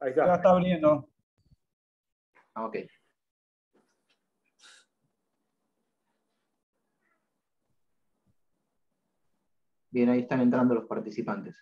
Ahí está. Ya está abriendo. Ok. Bien, ahí están entrando los participantes.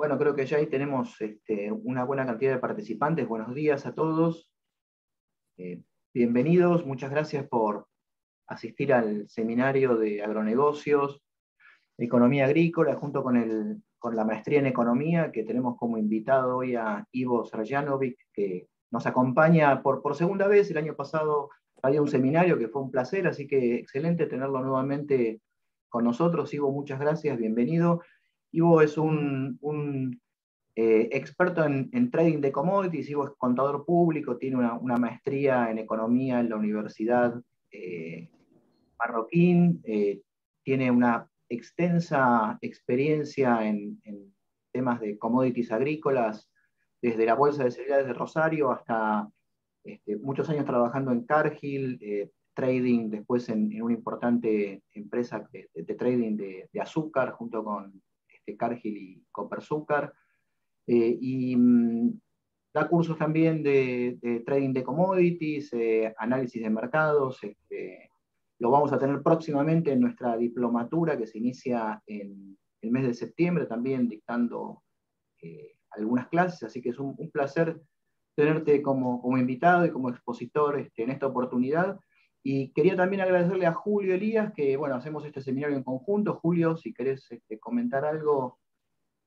Bueno, creo que ya ahí tenemos este, una buena cantidad de participantes. Buenos días a todos. Eh, bienvenidos, muchas gracias por asistir al seminario de agronegocios, economía agrícola, junto con, la maestría en economía, que tenemos como invitado hoy a Ivo Sarjanovic, que nos acompaña por, por segunda vez. El año pasado había un seminario que fue un placer, así que excelente tenerlo nuevamente con nosotros. Ivo, muchas gracias, bienvenido. Ivo es un, eh, experto en, trading de commodities, Ivo es contador público, tiene una, maestría en economía en la Universidad eh, Marroquín, eh, tiene una extensa experiencia en, temas de commodities agrícolas, desde la Bolsa de Cereales de Rosario hasta este, muchos años trabajando en Cargill, trading después en, una importante empresa de, trading de azúcar junto con este, Cargill y Copper eh, y mm, da cursos también de, trading de commodities, eh, análisis de mercados. Este, lo vamos a tener próximamente en nuestra diplomatura que se inicia en el mes de septiembre, también dictando eh, algunas clases. Así que es un, placer tenerte como, invitado y como expositor este, en esta oportunidad. Y quería también agradecerle a Julio Elías, que bueno, hacemos este seminario en conjunto. Julio, si querés este, comentar algo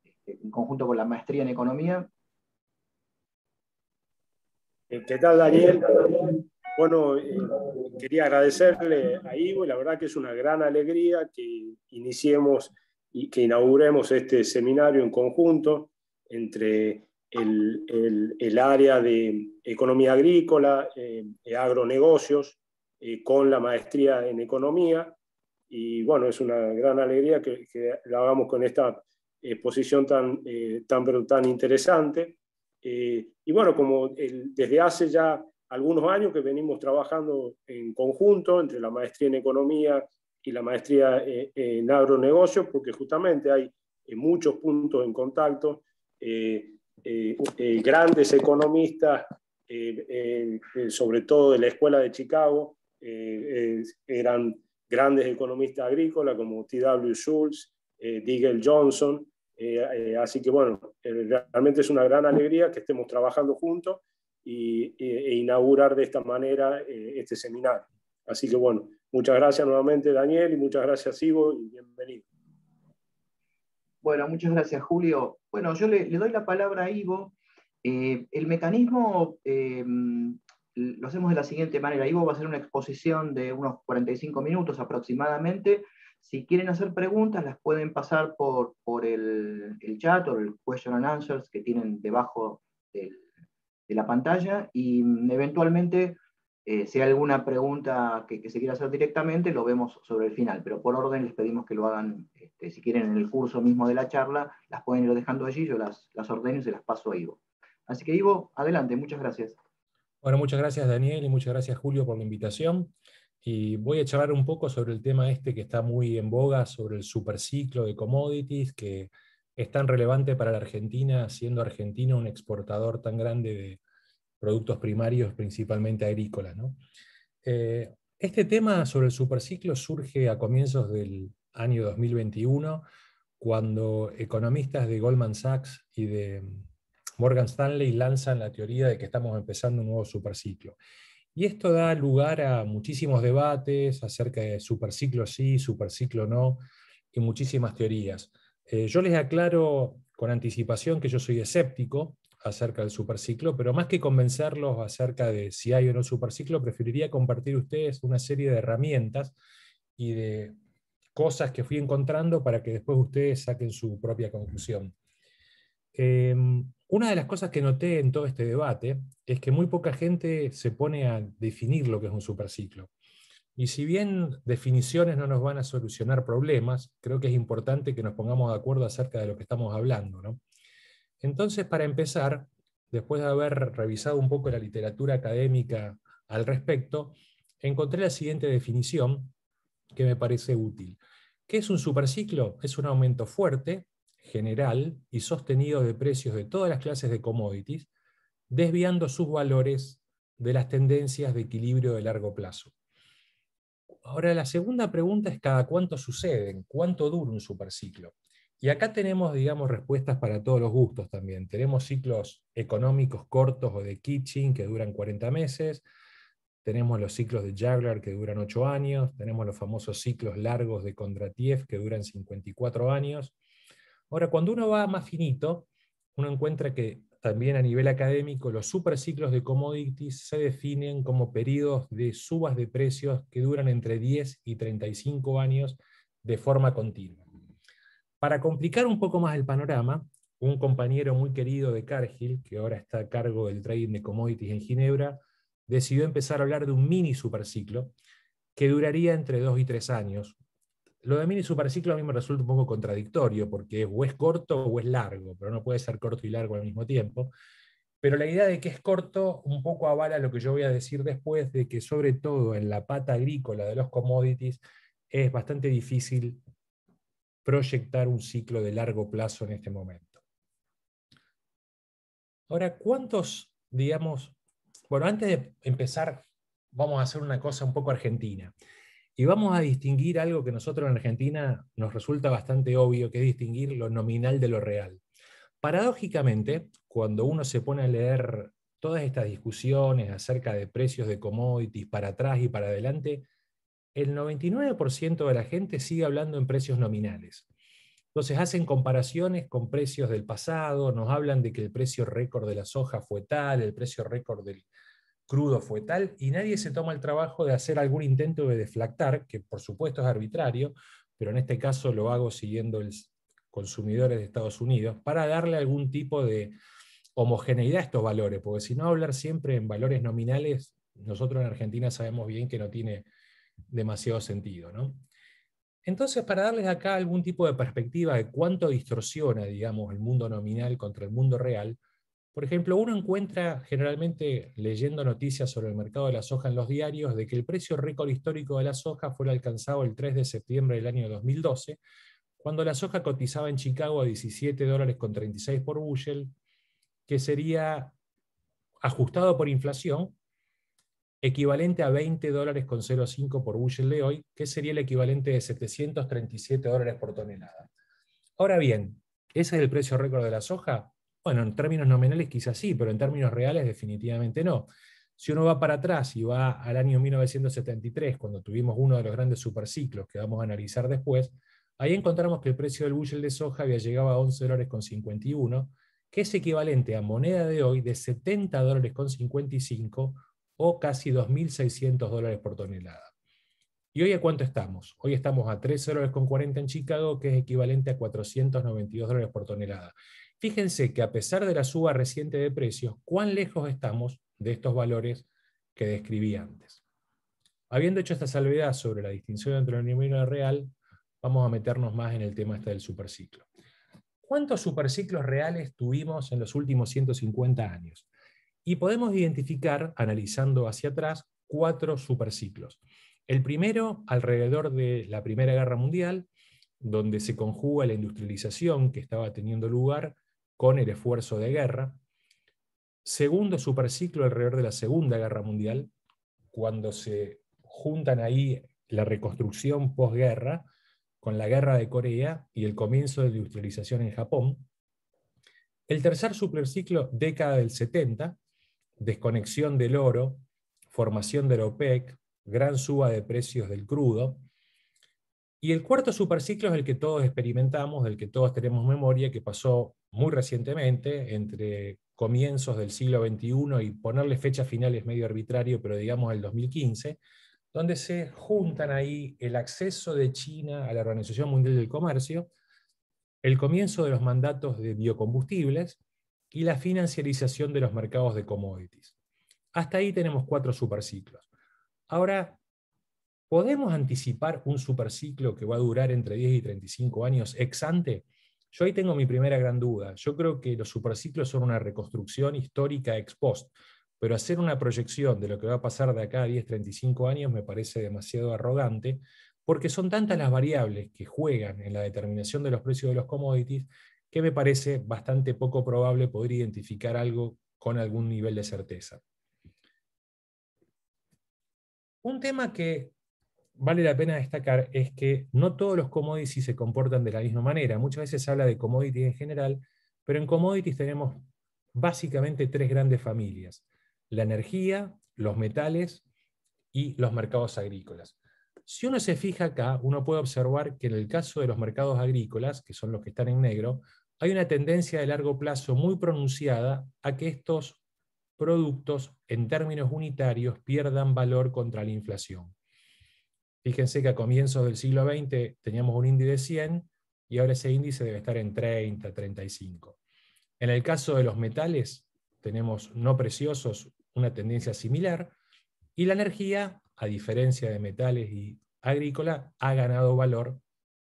este, en conjunto con la maestría en economía. Eh, ¿Qué tal, Daniel? Bueno, eh, quería agradecerle a Ivo, la verdad que es una gran alegría que iniciemos y que inauguremos este seminario en conjunto entre el, área de economía agrícola, eh, agronegocios, con la maestría en economía. Y bueno, es una gran alegría que, la hagamos con esta exposición tan, eh, tan, pero tan interesante. Eh, y bueno, como desde hace ya algunos años que venimos trabajando en conjunto entre la maestría en economía y la maestría eh, en agronegocios, porque justamente hay muchos puntos en contacto, grandes economistas sobre todo de la Escuela de Chicago, eh, eran grandes economistas agrícolas como T.W. Schultz, eh, Digel Johnson. Eh, así que bueno, realmente es una gran alegría que estemos trabajando juntos y, e, inaugurar de esta manera este seminario. Así que bueno, muchas gracias nuevamente Daniel y muchas gracias Ivo y bienvenido. Bueno, muchas gracias, Julio. Bueno, yo le, doy la palabra a Ivo. el mecanismo lo hacemos de la siguiente manera. Ivo va a hacer una exposición de unos 45 minutos aproximadamente. Si quieren hacer preguntas, las pueden pasar por, el, chat o el question and answers que tienen debajo de la pantalla y mm, eventualmente, eh, si hay alguna pregunta que, se quiera hacer directamente, lo vemos sobre el final. Pero por orden les pedimos que lo hagan, este, si quieren, en el curso mismo de la charla, las pueden ir dejando allí, yo las, las ordeno y se las paso a Ivo. Así que Ivo, adelante, muchas gracias. Bueno, muchas gracias Daniel y muchas gracias Julio por la invitación. Y voy a charlar un poco sobre el tema este que está muy en boga, sobre el superciclo de commodities, que es tan relevante para la Argentina, siendo Argentina un exportador tan grande de productos primarios, principalmente agrícolas. Eh, este tema sobre el superciclo surge a comienzos del año 2021, cuando economistas de Goldman Sachs y de Morgan Stanley lanzan la teoría de que estamos empezando un nuevo superciclo. Y esto da lugar a muchísimos debates acerca de superciclo sí, superciclo no, y muchísimas teorías. Eh, yo les aclaro con anticipación que yo soy escéptico acerca del superciclo, pero más que convencerlos acerca de si hay o no superciclo, preferiría compartir ustedes una serie de herramientas y de cosas que fui encontrando para que después ustedes saquen su propia conclusión. Em, una de las cosas que noté en todo este debate es que muy poca gente se pone a definir lo que es un superciclo. Y si bien definiciones no nos van a solucionar problemas, creo que es importante que nos pongamos de acuerdo acerca de lo que estamos hablando. Entonces, para empezar, después de haber revisado un poco la literatura académica al respecto, encontré la siguiente definición que me parece útil. ¿Qué es un superciclo? Es un aumento fuerte general y sostenido de precios de todas las clases de commodities, desviando sus valores de las tendencias de equilibrio de largo plazo. Ahora, la segunda pregunta es cada cuánto suceden, cuánto dura un superciclo. Y acá tenemos, digamos, respuestas para todos los gustos también. Tenemos ciclos económicos cortos o de kitchen que duran 40 meses, tenemos los ciclos de Jaglar que duran 8 años, tenemos los famosos ciclos largos de Kondratiev que duran 54 años, Ahora, cuando uno va más finito, uno encuentra que también a nivel académico los superciclos de commodities se definen como periodos de subas de precios que duran entre 10 y 35 años de forma continua. Para complicar un poco más el panorama, un compañero muy querido de Cargill, que ahora está a cargo del trading de commodities en Ginebra, decidió empezar a hablar de un mini superciclo que duraría entre 2 y 3 años, lo de mini superciclo a mí me resulta un poco contradictorio, porque o es corto o es largo, pero no puede ser corto y largo al mismo tiempo. Pero la idea de que es corto un poco avala lo que yo voy a decir después, de que sobre todo en la pata agrícola de los commodities es bastante difícil proyectar un ciclo de largo plazo en este momento. Ahora, ¿cuántos, digamos, bueno, antes de empezar, vamos a hacer una cosa un poco argentina. Y vamos a distinguir algo que nosotros en Argentina nos resulta bastante obvio, que es distinguir lo nominal de lo real. Paradójicamente, cuando uno se pone a leer todas estas discusiones acerca de precios de commodities para atrás y para adelante, el 99% de la gente sigue hablando en precios nominales. Entonces hacen comparaciones con precios del pasado, nos hablan de que el precio récord de la soja fue tal, el precio récord del, crudo fue tal, y nadie se toma el trabajo de hacer algún intento de deflactar, que por supuesto es arbitrario, pero en este caso lo hago siguiendo el consumidores de Estados Unidos, para darle algún tipo de homogeneidad a estos valores, porque si no hablar siempre en valores nominales, nosotros en Argentina sabemos bien que no tiene demasiado sentido. ¿no? Entonces, para darles acá algún tipo de perspectiva de cuánto distorsiona, digamos, el mundo nominal contra el mundo real, por ejemplo, uno encuentra generalmente leyendo noticias sobre el mercado de la soja en los diarios de que el precio récord histórico de la soja fue alcanzado el 3 de septiembre del año 2012, cuando la soja cotizaba en Chicago a 17 dólares con 36 por bushel, que sería ajustado por inflación, equivalente a 20 dólares con 0,5 por bushel de hoy, que sería el equivalente de 737 dólares por tonelada. Ahora bien, ¿ese es el precio récord de la soja? Bueno, en términos nominales quizás sí, pero en términos reales definitivamente no. Si uno va para atrás y va al año 1973, cuando tuvimos uno de los grandes superciclos que vamos a analizar después, ahí encontramos que el precio del bushel de soja había llegado a 11 dólares con 51, que es equivalente a moneda de hoy de 70 dólares con 55 o casi 2.600 dólares por tonelada. ¿Y hoy a cuánto estamos? Hoy estamos a 3 dólares con 40 en Chicago, que es equivalente a 492 dólares por tonelada. Fíjense que a pesar de la suba reciente de precios, cuán lejos estamos de estos valores que describí antes. Habiendo hecho esta salvedad sobre la distinción entre el nominal y real, vamos a meternos más en el tema este del superciclo. ¿Cuántos superciclos reales tuvimos en los últimos 150 años? Y podemos identificar, analizando hacia atrás, cuatro superciclos. El primero, alrededor de la Primera Guerra Mundial, donde se conjuga la industrialización que estaba teniendo lugar con el esfuerzo de guerra. Segundo superciclo alrededor de la Segunda Guerra Mundial, cuando se juntan ahí la reconstrucción posguerra con la guerra de Corea y el comienzo de la industrialización en Japón. El tercer superciclo, década del 70, desconexión del oro, formación de la OPEC, gran suba de precios del crudo, y el cuarto superciclo es el que todos experimentamos, del que todos tenemos memoria, que pasó muy recientemente, entre comienzos del siglo XXI y ponerle fecha final es medio arbitrario, pero digamos el 2015, donde se juntan ahí el acceso de China a la Organización Mundial del Comercio, el comienzo de los mandatos de biocombustibles y la financiarización de los mercados de commodities. Hasta ahí tenemos cuatro superciclos. Ahora ¿Podemos anticipar un superciclo que va a durar entre 10 y 35 años ex ante? Yo ahí tengo mi primera gran duda. Yo creo que los superciclos son una reconstrucción histórica ex post, pero hacer una proyección de lo que va a pasar de acá a 10, 35 años me parece demasiado arrogante, porque son tantas las variables que juegan en la determinación de los precios de los commodities que me parece bastante poco probable poder identificar algo con algún nivel de certeza. Un tema que vale la pena destacar es que no todos los commodities se comportan de la misma manera. Muchas veces se habla de commodities en general, pero en commodities tenemos básicamente tres grandes familias. La energía, los metales y los mercados agrícolas. Si uno se fija acá, uno puede observar que en el caso de los mercados agrícolas, que son los que están en negro, hay una tendencia de largo plazo muy pronunciada a que estos productos, en términos unitarios, pierdan valor contra la inflación. Fíjense que a comienzos del siglo XX teníamos un índice de 100 y ahora ese índice debe estar en 30, 35. En el caso de los metales, tenemos no preciosos una tendencia similar y la energía, a diferencia de metales y agrícola, ha ganado valor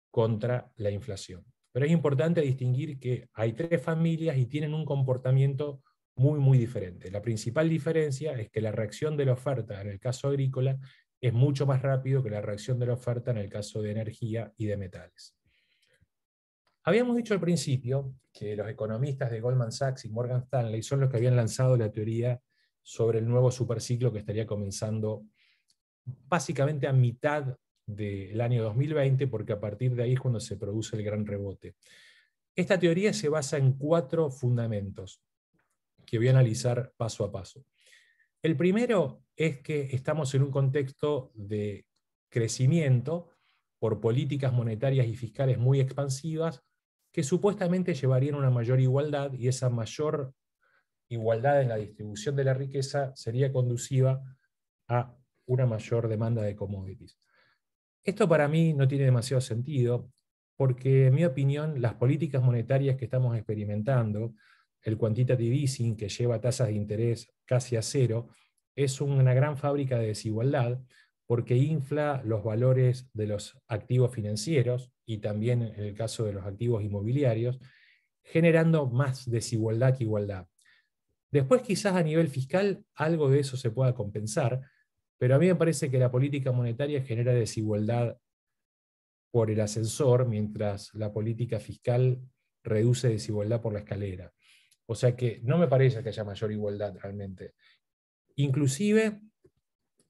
contra la inflación. Pero es importante distinguir que hay tres familias y tienen un comportamiento muy, muy diferente. La principal diferencia es que la reacción de la oferta en el caso agrícola es mucho más rápido que la reacción de la oferta en el caso de energía y de metales. Habíamos dicho al principio que los economistas de Goldman Sachs y Morgan Stanley son los que habían lanzado la teoría sobre el nuevo superciclo que estaría comenzando básicamente a mitad del año 2020, porque a partir de ahí es cuando se produce el gran rebote. Esta teoría se basa en cuatro fundamentos que voy a analizar paso a paso. El primero es que estamos en un contexto de crecimiento por políticas monetarias y fiscales muy expansivas que supuestamente llevarían a una mayor igualdad y esa mayor igualdad en la distribución de la riqueza sería conduciva a una mayor demanda de commodities. Esto para mí no tiene demasiado sentido porque, en mi opinión, las políticas monetarias que estamos experimentando, el quantitative easing, que lleva tasas de interés casi a cero, es una gran fábrica de desigualdad porque infla los valores de los activos financieros y también en el caso de los activos inmobiliarios, generando más desigualdad que igualdad. Después quizás a nivel fiscal algo de eso se pueda compensar, pero a mí me parece que la política monetaria genera desigualdad por el ascensor, mientras la política fiscal reduce desigualdad por la escalera. O sea que no me parece que haya mayor igualdad realmente. Inclusive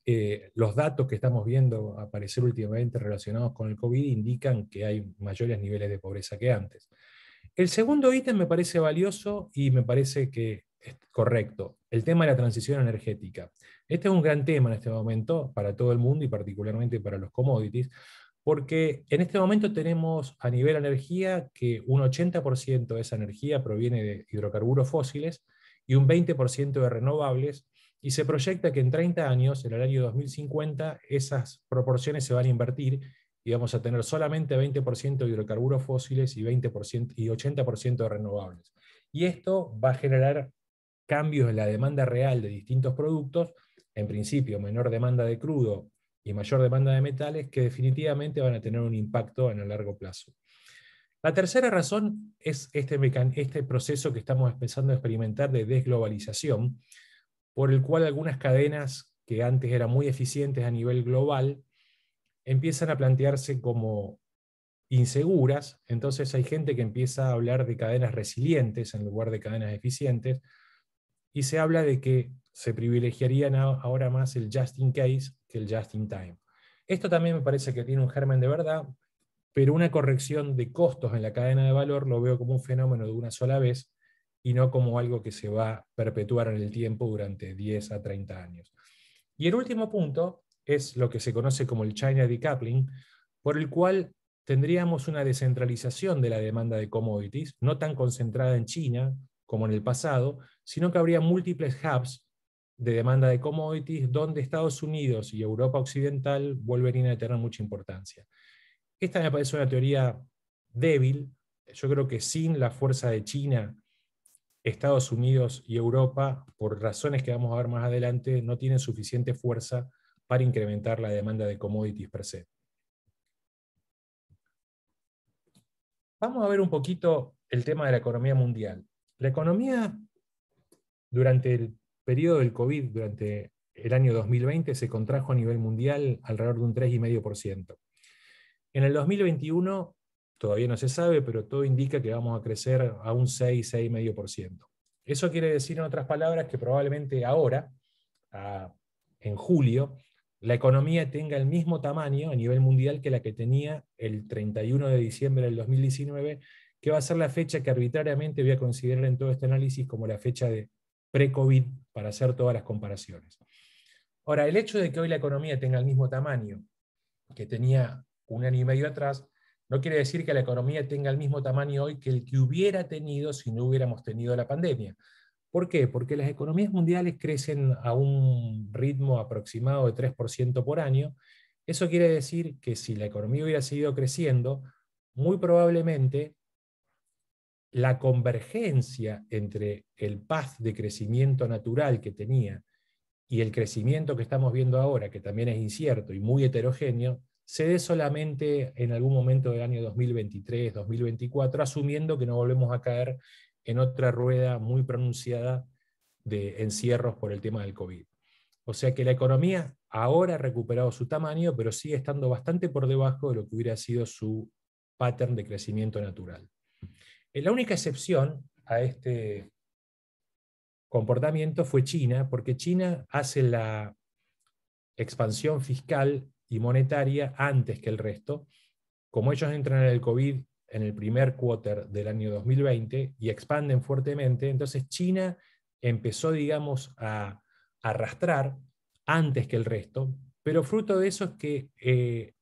eh, los datos que estamos viendo aparecer últimamente relacionados con el COVID indican que hay mayores niveles de pobreza que antes. El segundo ítem me parece valioso y me parece que es correcto, el tema de la transición energética. Este es un gran tema en este momento para todo el mundo y particularmente para los commodities, porque en este momento tenemos a nivel energía que un 80% de esa energía proviene de hidrocarburos fósiles y un 20% de renovables, y se proyecta que en 30 años, en el año 2050, esas proporciones se van a invertir y vamos a tener solamente 20% de hidrocarburos fósiles y, 20% y 80% de renovables. Y esto va a generar cambios en la demanda real de distintos productos, en principio menor demanda de crudo y mayor demanda de metales que definitivamente van a tener un impacto en el largo plazo. La tercera razón es este, este, proceso que estamos empezando a experimentar de desglobalización, por el cual algunas cadenas que antes eran muy eficientes a nivel global empiezan a plantearse como inseguras, entonces hay gente que empieza a hablar de cadenas resilientes en lugar de cadenas eficientes, y se habla de que se privilegiarían ahora más el just in case que el just in time. Esto también me parece que tiene un germen de verdad, pero una corrección de costos en la cadena de valor lo veo como un fenómeno de una sola vez y no como algo que se va a perpetuar en el tiempo durante 10 a 30 años. Y el último punto es lo que se conoce como el China decoupling, por el cual tendríamos una descentralización de la demanda de commodities, no tan concentrada en China como en el pasado, sino que habría múltiples hubs de demanda de commodities, donde Estados Unidos y Europa Occidental vuelven a tener mucha importancia. Esta me parece una teoría débil. Yo creo que sin la fuerza de China, Estados Unidos y Europa, por razones que vamos a ver más adelante, no tienen suficiente fuerza para incrementar la demanda de commodities per se. Vamos a ver un poquito el tema de la economía mundial. La economía durante el periodo del COVID durante el año 2020 se contrajo a nivel mundial alrededor de un 3,5%. En el 2021 todavía no se sabe, pero todo indica que vamos a crecer a un 6, 6,5%. Eso quiere decir, en otras palabras, que probablemente ahora, en julio, la economía tenga el mismo tamaño a nivel mundial que la que tenía el 31 de diciembre del 2019, que va a ser la fecha que arbitrariamente voy a considerar en todo este análisis como la fecha de pre-COVID para hacer todas las comparaciones. Ahora, el hecho de que hoy la economía tenga el mismo tamaño que tenía un año y medio atrás, no quiere decir que la economía tenga el mismo tamaño hoy que el que hubiera tenido si no hubiéramos tenido la pandemia. ¿Por qué? Porque las economías mundiales crecen a un ritmo aproximado de 3% por año. Eso quiere decir que si la economía hubiera seguido creciendo, muy probablemente la convergencia entre el paz de crecimiento natural que tenía y el crecimiento que estamos viendo ahora, que también es incierto y muy heterogéneo, se dé solamente en algún momento del año 2023, 2024, asumiendo que no volvemos a caer en otra rueda muy pronunciada de encierros por el tema del COVID. O sea que la economía ahora ha recuperado su tamaño, pero sigue estando bastante por debajo de lo que hubiera sido su pattern de crecimiento natural. La única excepción a este comportamiento fue China, porque China hace la expansión fiscal y monetaria antes que el resto. Como ellos entran en el COVID en el primer quarter del año 2020 y expanden fuertemente, entonces China empezó, digamos, a arrastrar antes que el resto, pero fruto de eso es que eh,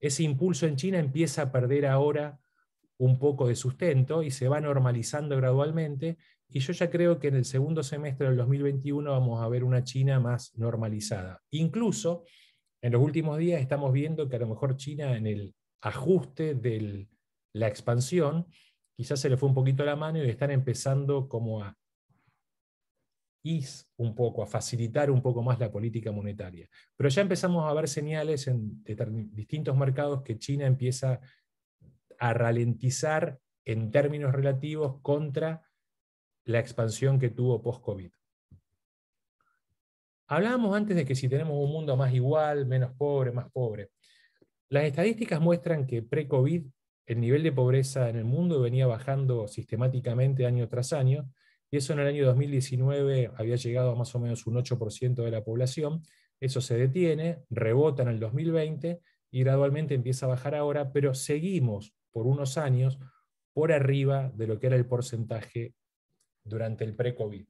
ese impulso en China empieza a perder ahora un poco de sustento y se va normalizando gradualmente. Y yo ya creo que en el segundo semestre del 2021 vamos a ver una China más normalizada. Incluso en los últimos días estamos viendo que a lo mejor China en el ajuste de la expansión quizás se le fue un poquito la mano y están empezando como a un poco, a facilitar un poco más la política monetaria. Pero ya empezamos a ver señales en distintos mercados que China empieza a ralentizar en términos relativos contra la expansión que tuvo post-COVID. Hablábamos antes de que si tenemos un mundo más igual, menos pobre, más pobre. Las estadísticas muestran que pre-COVID el nivel de pobreza en el mundo venía bajando sistemáticamente año tras año, y eso en el año 2019 había llegado a más o menos un 8% de la población. Eso se detiene, rebota en el 2020 y gradualmente empieza a bajar ahora, pero seguimos por unos años por arriba de lo que era el porcentaje durante el pre-COVID.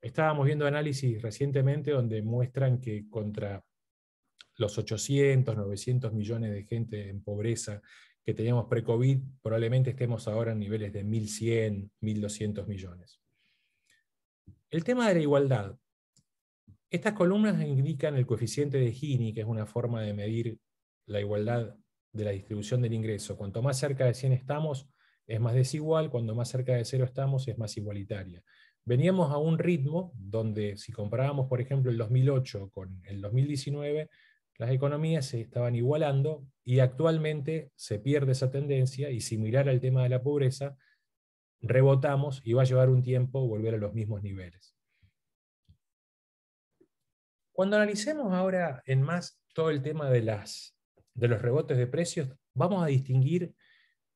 Estábamos viendo análisis recientemente donde muestran que contra los 800, 900 millones de gente en pobreza que teníamos pre-COVID, probablemente estemos ahora en niveles de 1.100, 1.200 millones. El tema de la igualdad. Estas columnas indican el coeficiente de Gini, que es una forma de medir la igualdad de la distribución del ingreso. Cuanto más cerca de 100 estamos, es más desigual, cuando más cerca de cero estamos, es más igualitaria. Veníamos a un ritmo donde si comparábamos, por ejemplo, el 2008 con el 2019, las economías se estaban igualando y actualmente se pierde esa tendencia y similar al tema de la pobreza, rebotamos y va a llevar un tiempo volver a los mismos niveles. Cuando analicemos ahora en más todo el tema de las de los rebotes de precios, vamos a distinguir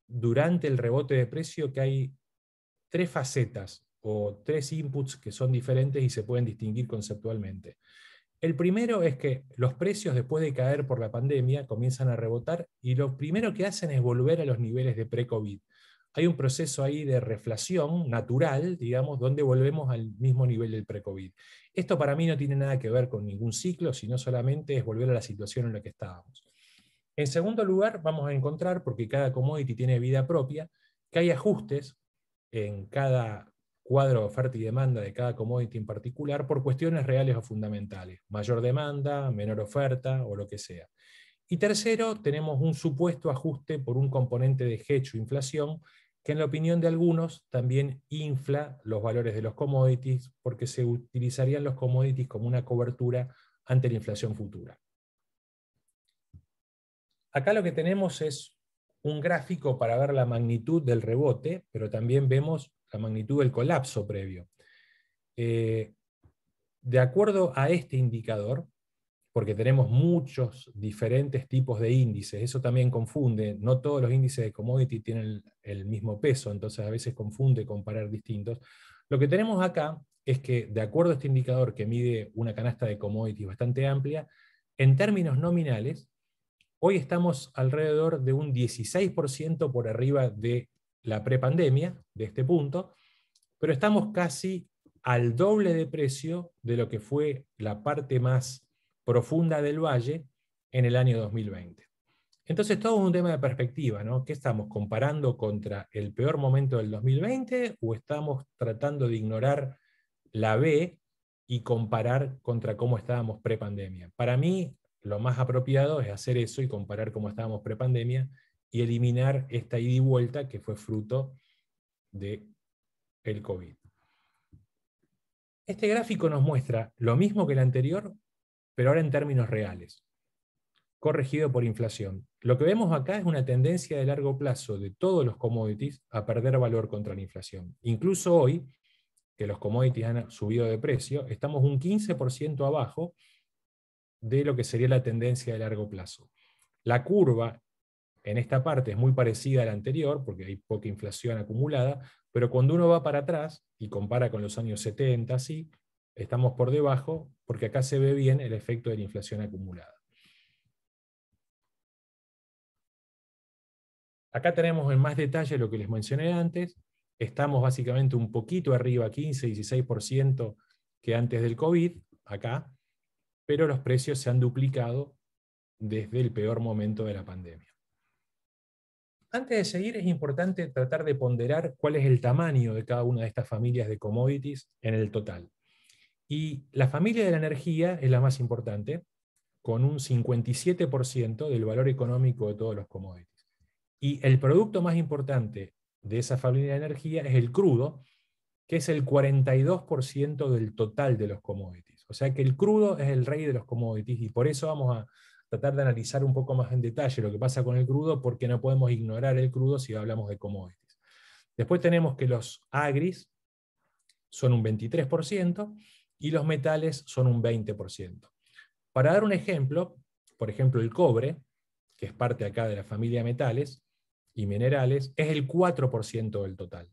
durante el rebote de precio que hay tres facetas o tres inputs que son diferentes y se pueden distinguir conceptualmente. El primero es que los precios después de caer por la pandemia comienzan a rebotar y lo primero que hacen es volver a los niveles de pre-COVID. Hay un proceso ahí de reflación natural, digamos, donde volvemos al mismo nivel del pre-COVID. Esto para mí no tiene nada que ver con ningún ciclo, sino solamente es volver a la situación en la que estábamos. En segundo lugar, vamos a encontrar, porque cada commodity tiene vida propia, que hay ajustes en cada cuadro de oferta y demanda de cada commodity en particular por cuestiones reales o fundamentales, mayor demanda, menor oferta o lo que sea. Y tercero, tenemos un supuesto ajuste por un componente de hedge o inflación, que en la opinión de algunos también infla los valores de los commodities, porque se utilizarían los commodities como una cobertura ante la inflación futura. Acá lo que tenemos es un gráfico para ver la magnitud del rebote, pero también vemos la magnitud del colapso previo. Eh, de acuerdo a este indicador, porque tenemos muchos diferentes tipos de índices, eso también confunde, no todos los índices de commodity tienen el mismo peso, entonces a veces confunde comparar distintos. Lo que tenemos acá es que, de acuerdo a este indicador que mide una canasta de commodity bastante amplia, en términos nominales, Hoy estamos alrededor de un 16% por arriba de la prepandemia, de este punto, pero estamos casi al doble de precio de lo que fue la parte más profunda del valle en el año 2020. Entonces, todo es un tema de perspectiva, ¿no? ¿Qué estamos comparando contra el peor momento del 2020 o estamos tratando de ignorar la B y comparar contra cómo estábamos prepandemia? Para mí, lo más apropiado es hacer eso y comparar cómo estábamos prepandemia y eliminar esta ida y vuelta que fue fruto de el COVID. Este gráfico nos muestra lo mismo que el anterior, pero ahora en términos reales, corregido por inflación. Lo que vemos acá es una tendencia de largo plazo de todos los commodities a perder valor contra la inflación. Incluso hoy, que los commodities han subido de precio, estamos un 15% abajo de lo que sería la tendencia de largo plazo. La curva en esta parte es muy parecida a la anterior, porque hay poca inflación acumulada, pero cuando uno va para atrás y compara con los años 70, sí, estamos por debajo, porque acá se ve bien el efecto de la inflación acumulada. Acá tenemos en más detalle lo que les mencioné antes. Estamos básicamente un poquito arriba, 15, 16% que antes del COVID, acá pero los precios se han duplicado desde el peor momento de la pandemia. Antes de seguir, es importante tratar de ponderar cuál es el tamaño de cada una de estas familias de commodities en el total. Y la familia de la energía es la más importante, con un 57% del valor económico de todos los commodities. Y el producto más importante de esa familia de energía es el crudo, que es el 42% del total de los commodities. O sea que el crudo es el rey de los commodities y por eso vamos a tratar de analizar un poco más en detalle lo que pasa con el crudo porque no podemos ignorar el crudo si hablamos de commodities. Después tenemos que los agris son un 23% y los metales son un 20%. Para dar un ejemplo, por ejemplo el cobre, que es parte acá de la familia metales y minerales, es el 4% del total.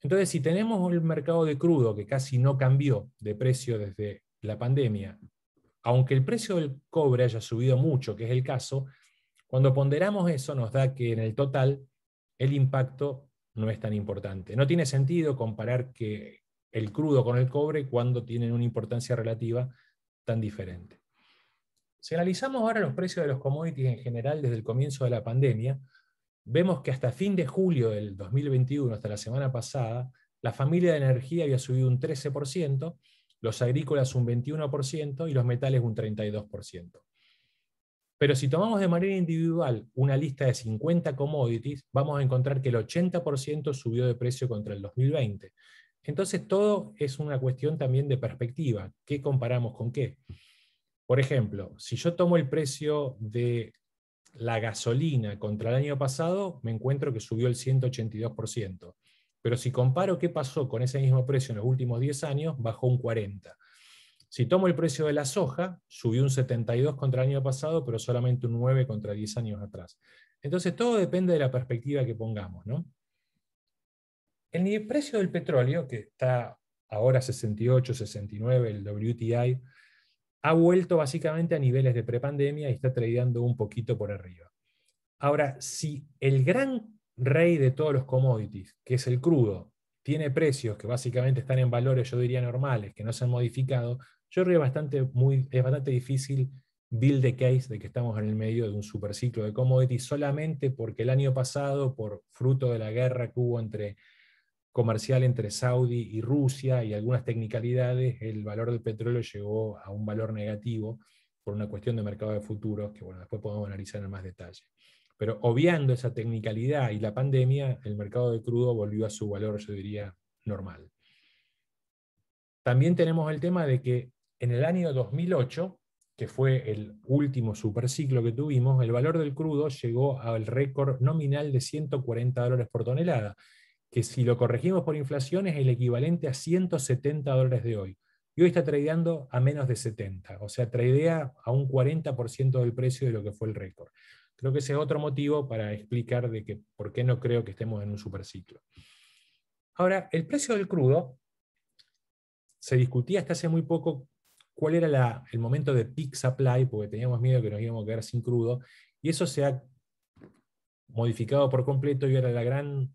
Entonces, si tenemos el mercado de crudo que casi no cambió de precio desde la pandemia, aunque el precio del cobre haya subido mucho, que es el caso, cuando ponderamos eso nos da que en el total el impacto no es tan importante. No tiene sentido comparar que el crudo con el cobre cuando tienen una importancia relativa tan diferente. Si analizamos ahora los precios de los commodities en general desde el comienzo de la pandemia, vemos que hasta fin de julio del 2021, hasta la semana pasada, la familia de energía había subido un 13%, los agrícolas un 21% y los metales un 32%. Pero si tomamos de manera individual una lista de 50 commodities, vamos a encontrar que el 80% subió de precio contra el 2020. Entonces todo es una cuestión también de perspectiva, qué comparamos con qué. Por ejemplo, si yo tomo el precio de la gasolina contra el año pasado, me encuentro que subió el 182%. Pero si comparo qué pasó con ese mismo precio en los últimos 10 años, bajó un 40. Si tomo el precio de la soja, subió un 72 contra el año pasado, pero solamente un 9 contra 10 años atrás. Entonces todo depende de la perspectiva que pongamos. ¿no? El precio del petróleo, que está ahora 68, 69, el WTI, ha vuelto básicamente a niveles de prepandemia y está tradeando un poquito por arriba. Ahora, si el gran rey de todos los commodities, que es el crudo, tiene precios que básicamente están en valores, yo diría, normales, que no se han modificado, yo creo que es bastante, muy, es bastante difícil build the case de que estamos en el medio de un superciclo de commodities solamente porque el año pasado, por fruto de la guerra que hubo entre comercial entre Saudi y Rusia y algunas tecnicalidades, el valor del petróleo llegó a un valor negativo por una cuestión de mercado de futuros que bueno, después podemos analizar en más detalle. Pero obviando esa technicalidad y la pandemia, el mercado de crudo volvió a su valor, yo diría, normal. También tenemos el tema de que en el año 2008, que fue el último superciclo que tuvimos, el valor del crudo llegó al récord nominal de 140 dólares por tonelada, que si lo corregimos por inflación es el equivalente a 170 dólares de hoy. Y hoy está tradeando a menos de 70, o sea, tradea a un 40% del precio de lo que fue el récord. Creo que ese es otro motivo para explicar de que, por qué no creo que estemos en un superciclo. Ahora, el precio del crudo se discutía hasta hace muy poco cuál era el momento de peak supply, porque teníamos miedo de que nos íbamos a quedar sin crudo, y eso se ha modificado por completo y ahora la gran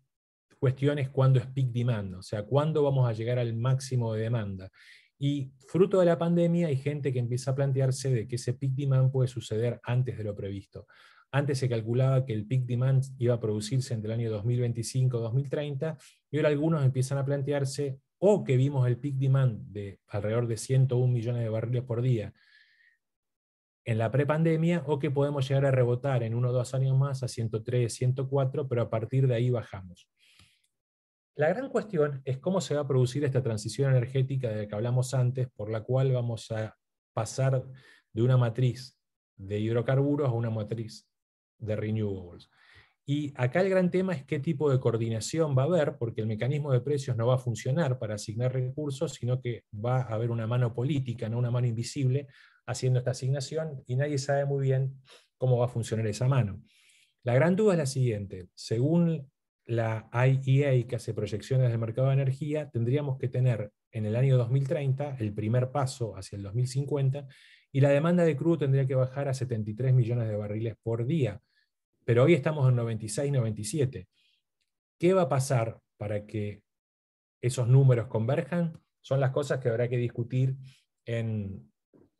cuestión es cuándo es peak demand, o sea, cuándo vamos a llegar al máximo de demanda. Y fruto de la pandemia hay gente que empieza a plantearse de que ese peak demand puede suceder antes de lo previsto. Antes se calculaba que el peak demand iba a producirse entre el año 2025-2030 y ahora algunos empiezan a plantearse o que vimos el peak demand de alrededor de 101 millones de barriles por día en la prepandemia o que podemos llegar a rebotar en uno o dos años más a 103, 104, pero a partir de ahí bajamos. La gran cuestión es cómo se va a producir esta transición energética de la que hablamos antes, por la cual vamos a pasar de una matriz de hidrocarburos a una matriz de renewables. Y acá el gran tema es qué tipo de coordinación va a haber, porque el mecanismo de precios no va a funcionar para asignar recursos, sino que va a haber una mano política, no una mano invisible, haciendo esta asignación y nadie sabe muy bien cómo va a funcionar esa mano. La gran duda es la siguiente. Según la IEA, que hace proyecciones del mercado de energía, tendríamos que tener en el año 2030 el primer paso hacia el 2050 y la demanda de crudo tendría que bajar a 73 millones de barriles por día pero hoy estamos en 96, 97. ¿Qué va a pasar para que esos números converjan? Son las cosas que habrá que discutir en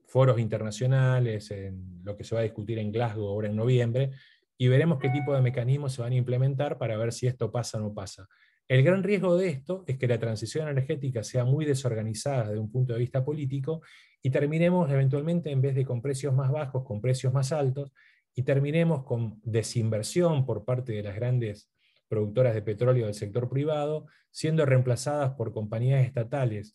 foros internacionales, en lo que se va a discutir en Glasgow ahora en noviembre, y veremos qué tipo de mecanismos se van a implementar para ver si esto pasa o no pasa. El gran riesgo de esto es que la transición energética sea muy desorganizada desde un punto de vista político y terminemos eventualmente, en vez de con precios más bajos, con precios más altos, y terminemos con desinversión por parte de las grandes productoras de petróleo del sector privado, siendo reemplazadas por compañías estatales,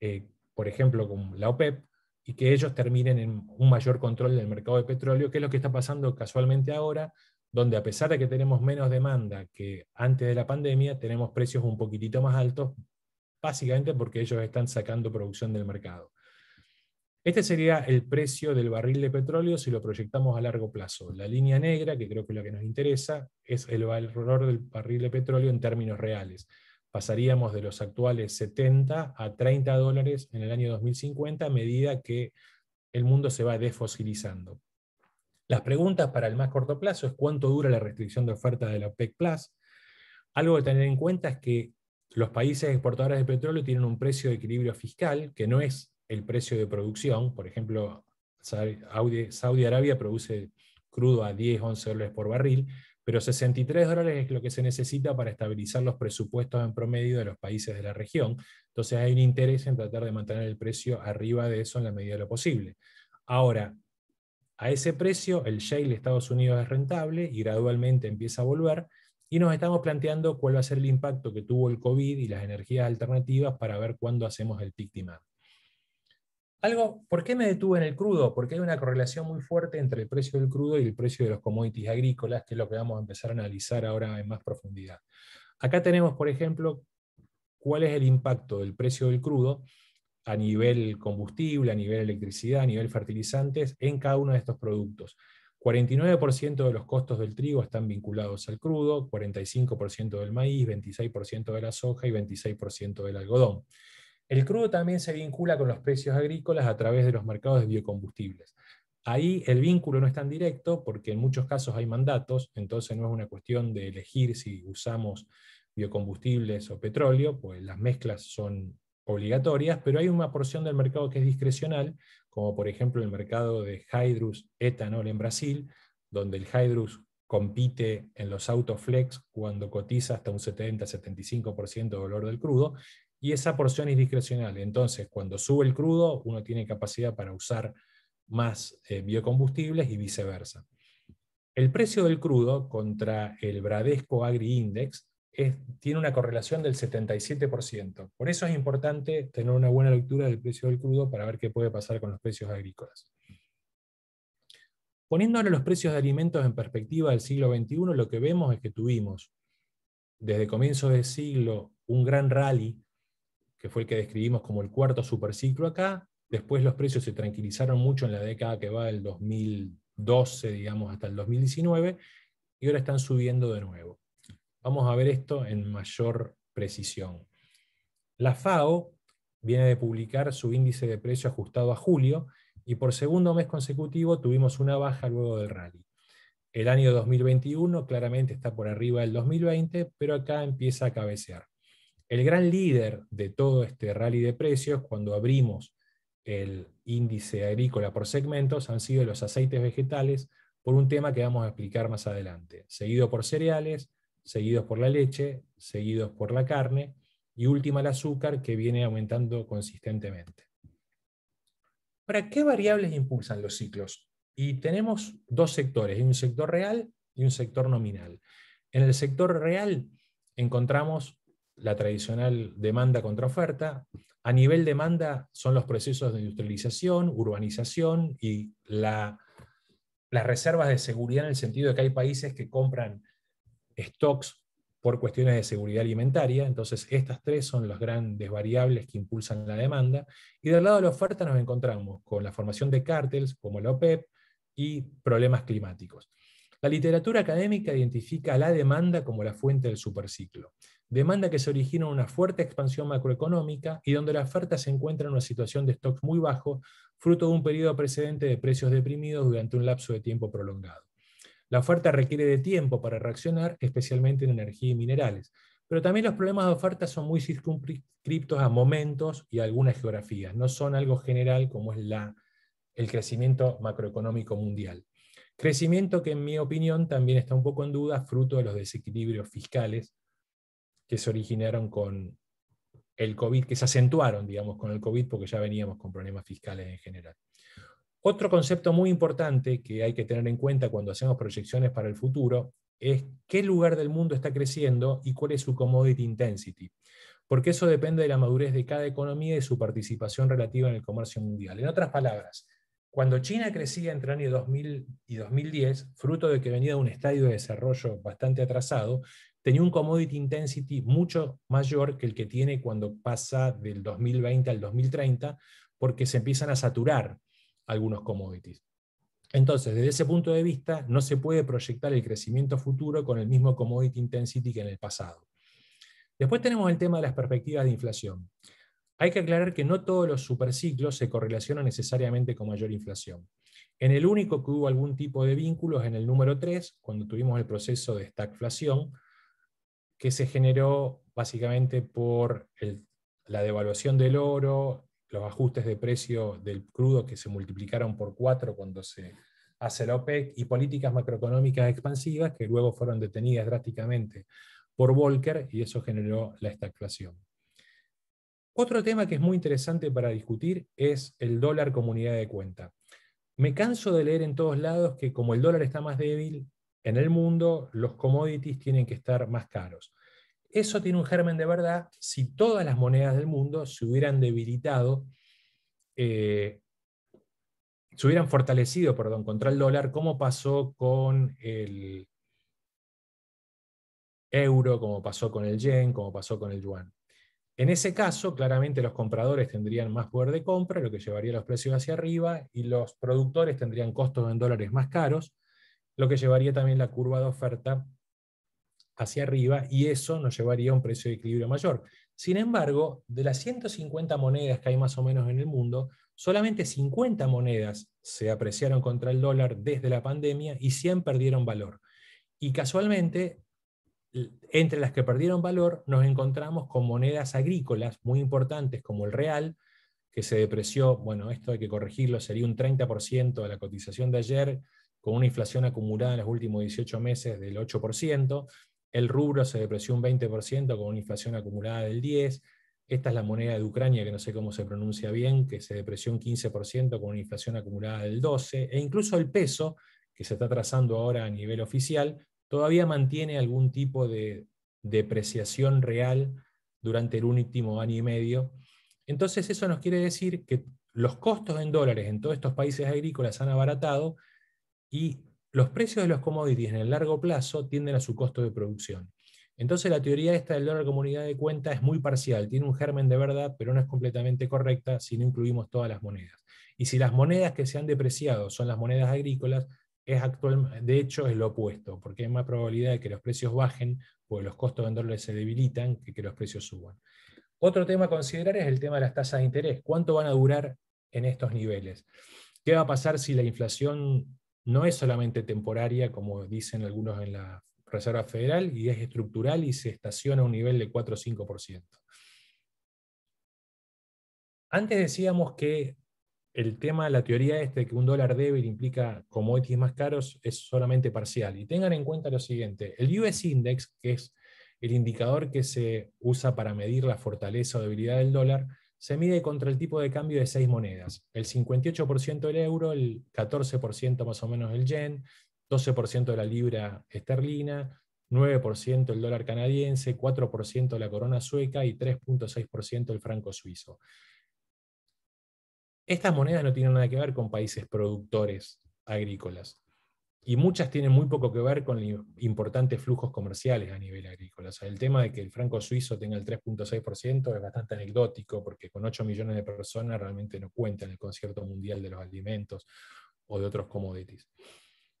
eh, por ejemplo, como la OPEP, y que ellos terminen en un mayor control del mercado de petróleo, que es lo que está pasando casualmente ahora, donde a pesar de que tenemos menos demanda que antes de la pandemia, tenemos precios un poquitito más altos, básicamente porque ellos están sacando producción del mercado. Este sería el precio del barril de petróleo si lo proyectamos a largo plazo. La línea negra, que creo que es lo que nos interesa, es el valor del barril de petróleo en términos reales. Pasaríamos de los actuales 70 a 30 dólares en el año 2050 a medida que el mundo se va desfosilizando. Las preguntas para el más corto plazo es cuánto dura la restricción de oferta de la OPEC Plus. Algo de tener en cuenta es que los países exportadores de petróleo tienen un precio de equilibrio fiscal que no es el precio de producción. Por ejemplo, Saudi Arabia produce crudo a 10, 11 dólares por barril, pero 63 dólares es lo que se necesita para estabilizar los presupuestos en promedio de los países de la región. Entonces hay un interés en tratar de mantener el precio arriba de eso en la medida de lo posible. Ahora, a ese precio el shale de Estados Unidos es rentable y gradualmente empieza a volver y nos estamos planteando cuál va a ser el impacto que tuvo el COVID y las energías alternativas para ver cuándo hacemos el peak demand. ¿Por qué me detuve en el crudo? Porque hay una correlación muy fuerte entre el precio del crudo y el precio de los commodities agrícolas, que es lo que vamos a empezar a analizar ahora en más profundidad. Acá tenemos, por ejemplo, cuál es el impacto del precio del crudo a nivel combustible, a nivel electricidad, a nivel fertilizantes, en cada uno de estos productos. 49% de los costos del trigo están vinculados al crudo, 45% del maíz, 26% de la soja y 26% del algodón. El crudo también se vincula con los precios agrícolas a través de los mercados de biocombustibles. Ahí el vínculo no es tan directo porque en muchos casos hay mandatos, entonces no es una cuestión de elegir si usamos biocombustibles o petróleo, pues las mezclas son obligatorias, pero hay una porción del mercado que es discrecional, como por ejemplo el mercado de hydrus etanol en Brasil, donde el hydrus compite en los autoflex cuando cotiza hasta un 70-75% de valor del crudo, y esa porción es discrecional. Entonces, cuando sube el crudo, uno tiene capacidad para usar más eh, biocombustibles y viceversa. El precio del crudo contra el Bradesco Agri Index tiene una correlación del 77%. Por eso es importante tener una buena lectura del precio del crudo para ver qué puede pasar con los precios agrícolas. Poniendo ahora los precios de alimentos en perspectiva del siglo XXI, lo que vemos es que tuvimos desde comienzos del siglo un gran rally que fue el que describimos como el cuarto superciclo acá. Después los precios se tranquilizaron mucho en la década que va del 2012, digamos, hasta el 2019, y ahora están subiendo de nuevo. Vamos a ver esto en mayor precisión. La FAO viene de publicar su índice de precio ajustado a julio y por segundo mes consecutivo tuvimos una baja luego del rally. El año 2021 claramente está por arriba del 2020, pero acá empieza a cabecear. El gran líder de todo este rally de precios, cuando abrimos el índice agrícola por segmentos, han sido los aceites vegetales, por un tema que vamos a explicar más adelante, seguido por cereales, seguidos por la leche, seguidos por la carne y última el azúcar que viene aumentando consistentemente. ¿Para qué variables impulsan los ciclos? Y tenemos dos sectores, un sector real y un sector nominal. En el sector real encontramos la tradicional demanda contra oferta. A nivel demanda son los procesos de industrialización, urbanización y las reservas de seguridad en el sentido de que hay países que compran stocks por cuestiones de seguridad alimentaria. Entonces, estas tres son las grandes variables que impulsan la demanda. Y del lado de la oferta nos encontramos con la formación de cárteles como la OPEP e y problemas climáticos. La literatura académica identifica a la demanda como la fuente del superciclo demanda que se origina en una fuerte expansión macroeconómica y donde la oferta se encuentra en una situación de stocks muy bajo, fruto de un periodo precedente de precios deprimidos durante un lapso de tiempo prolongado. La oferta requiere de tiempo para reaccionar, especialmente en energía y minerales, pero también los problemas de oferta son muy circunscriptos a momentos y a algunas geografías, no son algo general como es el crecimiento macroeconómico mundial. Crecimiento que en mi opinión también está un poco en duda, fruto de los desequilibrios fiscales que se originaron con el COVID, que se acentuaron, digamos, con el COVID, porque ya veníamos con problemas fiscales en general. Otro concepto muy importante que hay que tener en cuenta cuando hacemos proyecciones para el futuro es qué lugar del mundo está creciendo y cuál es su commodity intensity, porque eso depende de la madurez de cada economía y su participación relativa en el comercio mundial. En otras palabras, cuando China crecía entre el año 2000 y 2010, fruto de que venía de un estadio de desarrollo bastante atrasado, tenía un commodity intensity mucho mayor que el que tiene cuando pasa del 2020 al 2030, porque se empiezan a saturar algunos commodities. Entonces, desde ese punto de vista, no se puede proyectar el crecimiento futuro con el mismo commodity intensity que en el pasado. Después tenemos el tema de las perspectivas de inflación. Hay que aclarar que no todos los superciclos se correlacionan necesariamente con mayor inflación. En el único que hubo algún tipo de vínculos, en el número 3, cuando tuvimos el proceso de stagflación, que se generó básicamente por la devaluación del oro, los ajustes de precio del crudo que se multiplicaron por cuatro cuando se hace la OPEC y políticas macroeconómicas expansivas que luego fueron detenidas drásticamente por Volcker y eso generó la estaclación. Otro tema que es muy interesante para discutir es el dólar comunidad de cuenta. Me canso de leer en todos lados que como el dólar está más débil, en el mundo los commodities tienen que estar más caros. Eso tiene un germen de verdad si todas las monedas del mundo se hubieran debilitado, eh, se hubieran fortalecido, perdón, contra el dólar, como pasó con el euro, como pasó con el yen, como pasó con el yuan. En ese caso, claramente los compradores tendrían más poder de compra, lo que llevaría los precios hacia arriba, y los productores tendrían costos en dólares más caros, lo que llevaría también la curva de oferta hacia arriba y eso nos llevaría a un precio de equilibrio mayor. Sin embargo, de las 150 monedas que hay más o menos en el mundo, solamente 50 monedas se apreciaron contra el dólar desde la pandemia y 100 perdieron valor. Y casualmente, entre las que perdieron valor, nos encontramos con monedas agrícolas muy importantes como el real, que se depreció, bueno, esto hay que corregirlo, sería un 30% de la cotización de ayer, con una inflación acumulada en los últimos 18 meses del 8%, el rubro se depreció un 20% con una inflación acumulada del 10%, esta es la moneda de Ucrania, que no sé cómo se pronuncia bien, que se depreció un 15% con una inflación acumulada del 12%, e incluso el peso, que se está trazando ahora a nivel oficial, todavía mantiene algún tipo de depreciación real durante el último año y medio. Entonces eso nos quiere decir que los costos en dólares en todos estos países agrícolas han abaratado y los precios de los commodities en el largo plazo tienden a su costo de producción. Entonces la teoría esta del dólar comunidad de cuenta es muy parcial, tiene un germen de verdad, pero no es completamente correcta si no incluimos todas las monedas. Y si las monedas que se han depreciado son las monedas agrícolas, es actual, de hecho es lo opuesto, porque hay más probabilidad de que los precios bajen, o los costos de dólares se debilitan, que que los precios suban. Otro tema a considerar es el tema de las tasas de interés. ¿Cuánto van a durar en estos niveles? ¿Qué va a pasar si la inflación no es solamente temporaria, como dicen algunos en la Reserva Federal, y es estructural y se estaciona a un nivel de 4 o 5%. Antes decíamos que el tema, la teoría este de que un dólar débil implica commodities más caros es solamente parcial. Y tengan en cuenta lo siguiente, el US Index, que es el indicador que se usa para medir la fortaleza o debilidad del dólar, se mide contra el tipo de cambio de seis monedas, el 58% del euro, el 14% más o menos del yen, 12% de la libra esterlina, 9% el dólar canadiense, 4% la corona sueca y 3.6% el franco suizo. Estas monedas no tienen nada que ver con países productores agrícolas y muchas tienen muy poco que ver con importantes flujos comerciales a nivel agrícola. el tema de que el franco suizo tenga el 3.6% es bastante anecdótico, porque con 8 millones de personas realmente no cuenta en el concierto mundial de los alimentos o de otros commodities.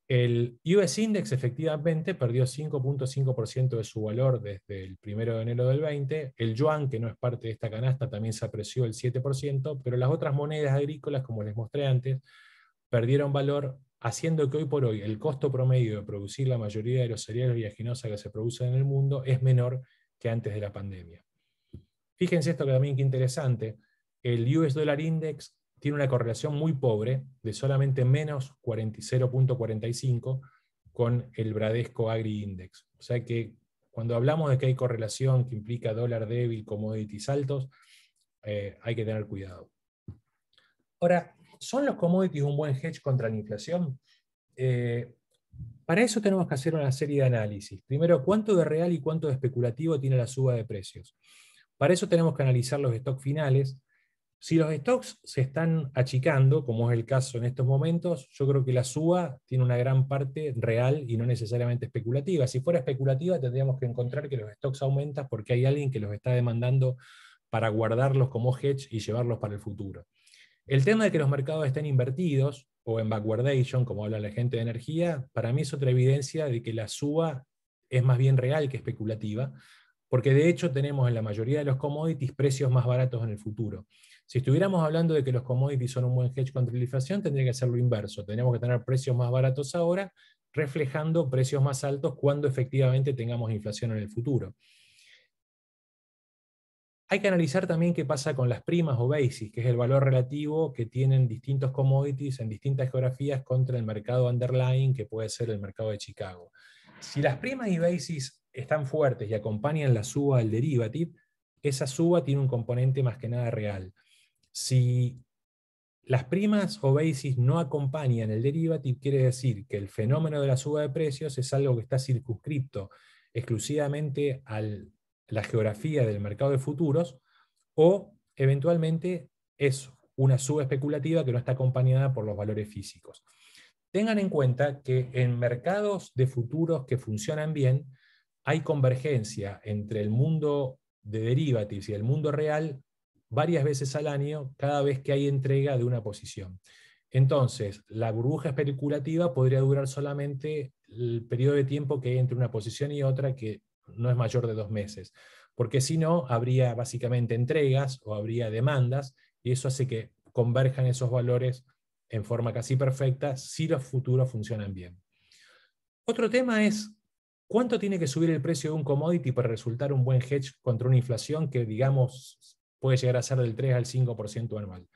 El US Index efectivamente perdió 5.5% de su valor desde el 1 de enero del 20. El yuan, que no es parte de esta canasta, también se apreció el 7%, pero las otras monedas agrícolas, como les mostré antes, perdieron valor haciendo que hoy por hoy el costo promedio de producir la mayoría de los cereales y que se producen en el mundo es menor que antes de la pandemia. Fíjense esto que también que interesante, el US Dollar Index tiene una correlación muy pobre de solamente menos 0.45 con el Bradesco Agri Index. O sea que cuando hablamos de que hay correlación que implica dólar débil, commodities altos, eh, hay que tener cuidado. Ahora, ¿Son los commodities un buen hedge contra la inflación? Eh, para eso tenemos que hacer una serie de análisis. Primero, ¿cuánto de real y cuánto de especulativo tiene la suba de precios? Para eso tenemos que analizar los stocks finales. Si los stocks se están achicando, como es el caso en estos momentos, yo creo que la suba tiene una gran parte real y no necesariamente especulativa. Si fuera especulativa, tendríamos que encontrar que los stocks aumentan porque hay alguien que los está demandando para guardarlos como hedge y llevarlos para el futuro. El tema de que los mercados estén invertidos o en backwardation, como habla la gente de energía, para mí es otra evidencia de que la suba es más bien real que especulativa, porque de hecho tenemos en la mayoría de los commodities precios más baratos en el futuro. Si estuviéramos hablando de que los commodities son un buen hedge contra la inflación, tendría que ser lo inverso. Tenemos que tener precios más baratos ahora, reflejando precios más altos cuando efectivamente tengamos inflación en el futuro. Hay que analizar también qué pasa con las primas o basis, que es el valor relativo que tienen distintos commodities en distintas geografías contra el mercado underlying, que puede ser el mercado de Chicago. Si las primas y basis están fuertes y acompañan la suba del derivative, esa suba tiene un componente más que nada real. Si las primas o basis no acompañan el derivative, quiere decir que el fenómeno de la suba de precios es algo que está circunscripto exclusivamente al la geografía del mercado de futuros o eventualmente es una subespeculativa que no está acompañada por los valores físicos. Tengan en cuenta que en mercados de futuros que funcionan bien, hay convergencia entre el mundo de derivatives y el mundo real varias veces al año, cada vez que hay entrega de una posición. Entonces, la burbuja especulativa podría durar solamente el periodo de tiempo que hay entre una posición y otra, que no es mayor de dos meses, porque si no, habría básicamente entregas o habría demandas y eso hace que converjan esos valores en forma casi perfecta si los futuros funcionan bien. Otro tema es cuánto tiene que subir el precio de un commodity para resultar un buen hedge contra una inflación que, digamos, puede llegar a ser del 3 al 5% anual.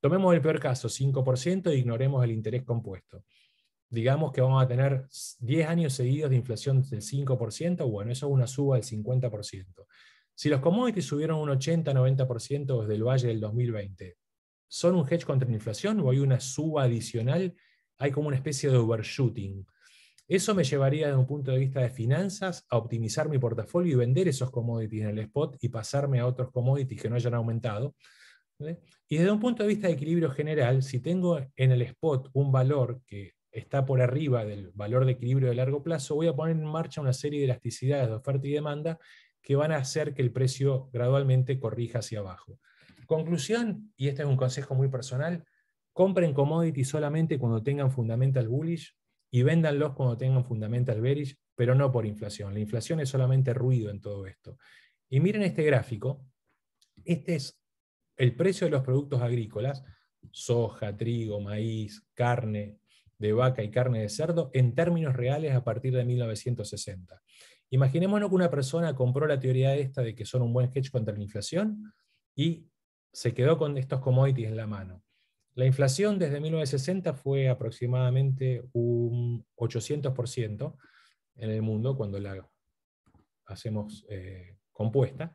Tomemos el peor caso, 5%, e ignoremos el interés compuesto digamos que vamos a tener 10 años seguidos de inflación del 5%, bueno, eso es una suba del 50%. Si los commodities subieron un 80-90% desde el valle del 2020, ¿son un hedge contra la inflación o hay una suba adicional? Hay como una especie de overshooting. Eso me llevaría desde un punto de vista de finanzas a optimizar mi portafolio y vender esos commodities en el spot y pasarme a otros commodities que no hayan aumentado. Y desde un punto de vista de equilibrio general, si tengo en el spot un valor que está por arriba del valor de equilibrio de largo plazo, voy a poner en marcha una serie de elasticidades de oferta y demanda que van a hacer que el precio gradualmente corrija hacia abajo. Conclusión, y este es un consejo muy personal, compren commodities solamente cuando tengan fundamental bullish y véndanlos cuando tengan fundamental bearish, pero no por inflación. La inflación es solamente ruido en todo esto. Y miren este gráfico. Este es el precio de los productos agrícolas, soja, trigo, maíz, carne, de vaca y carne de cerdo en términos reales a partir de 1960. Imaginémonos que una persona compró la teoría esta de que son un buen hedge contra la inflación y se quedó con estos commodities en la mano. La inflación desde 1960 fue aproximadamente un 800% en el mundo cuando la hacemos eh, compuesta.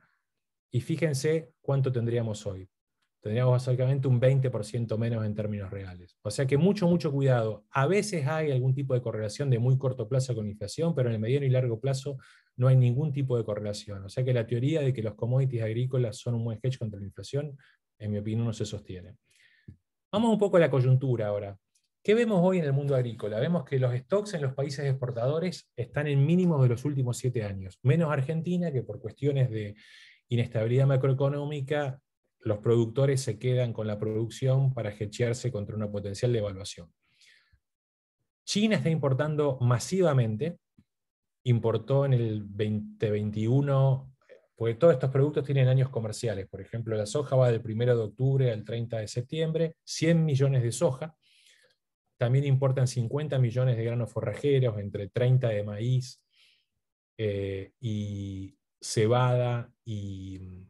Y fíjense cuánto tendríamos hoy tendríamos básicamente un 20% menos en términos reales. O sea que mucho, mucho cuidado. A veces hay algún tipo de correlación de muy corto plazo con inflación, pero en el mediano y largo plazo no hay ningún tipo de correlación. O sea que la teoría de que los commodities agrícolas son un buen hedge contra la inflación, en mi opinión, no se sostiene. Vamos un poco a la coyuntura ahora. ¿Qué vemos hoy en el mundo agrícola? Vemos que los stocks en los países exportadores están en mínimos de los últimos siete años, menos Argentina, que por cuestiones de inestabilidad macroeconómica los productores se quedan con la producción para hechearse contra una potencial devaluación. China está importando masivamente, importó en el 2021, porque todos estos productos tienen años comerciales, por ejemplo, la soja va del 1 de octubre al 30 de septiembre, 100 millones de soja, también importan 50 millones de granos forrajeros, entre 30 de maíz eh, y cebada y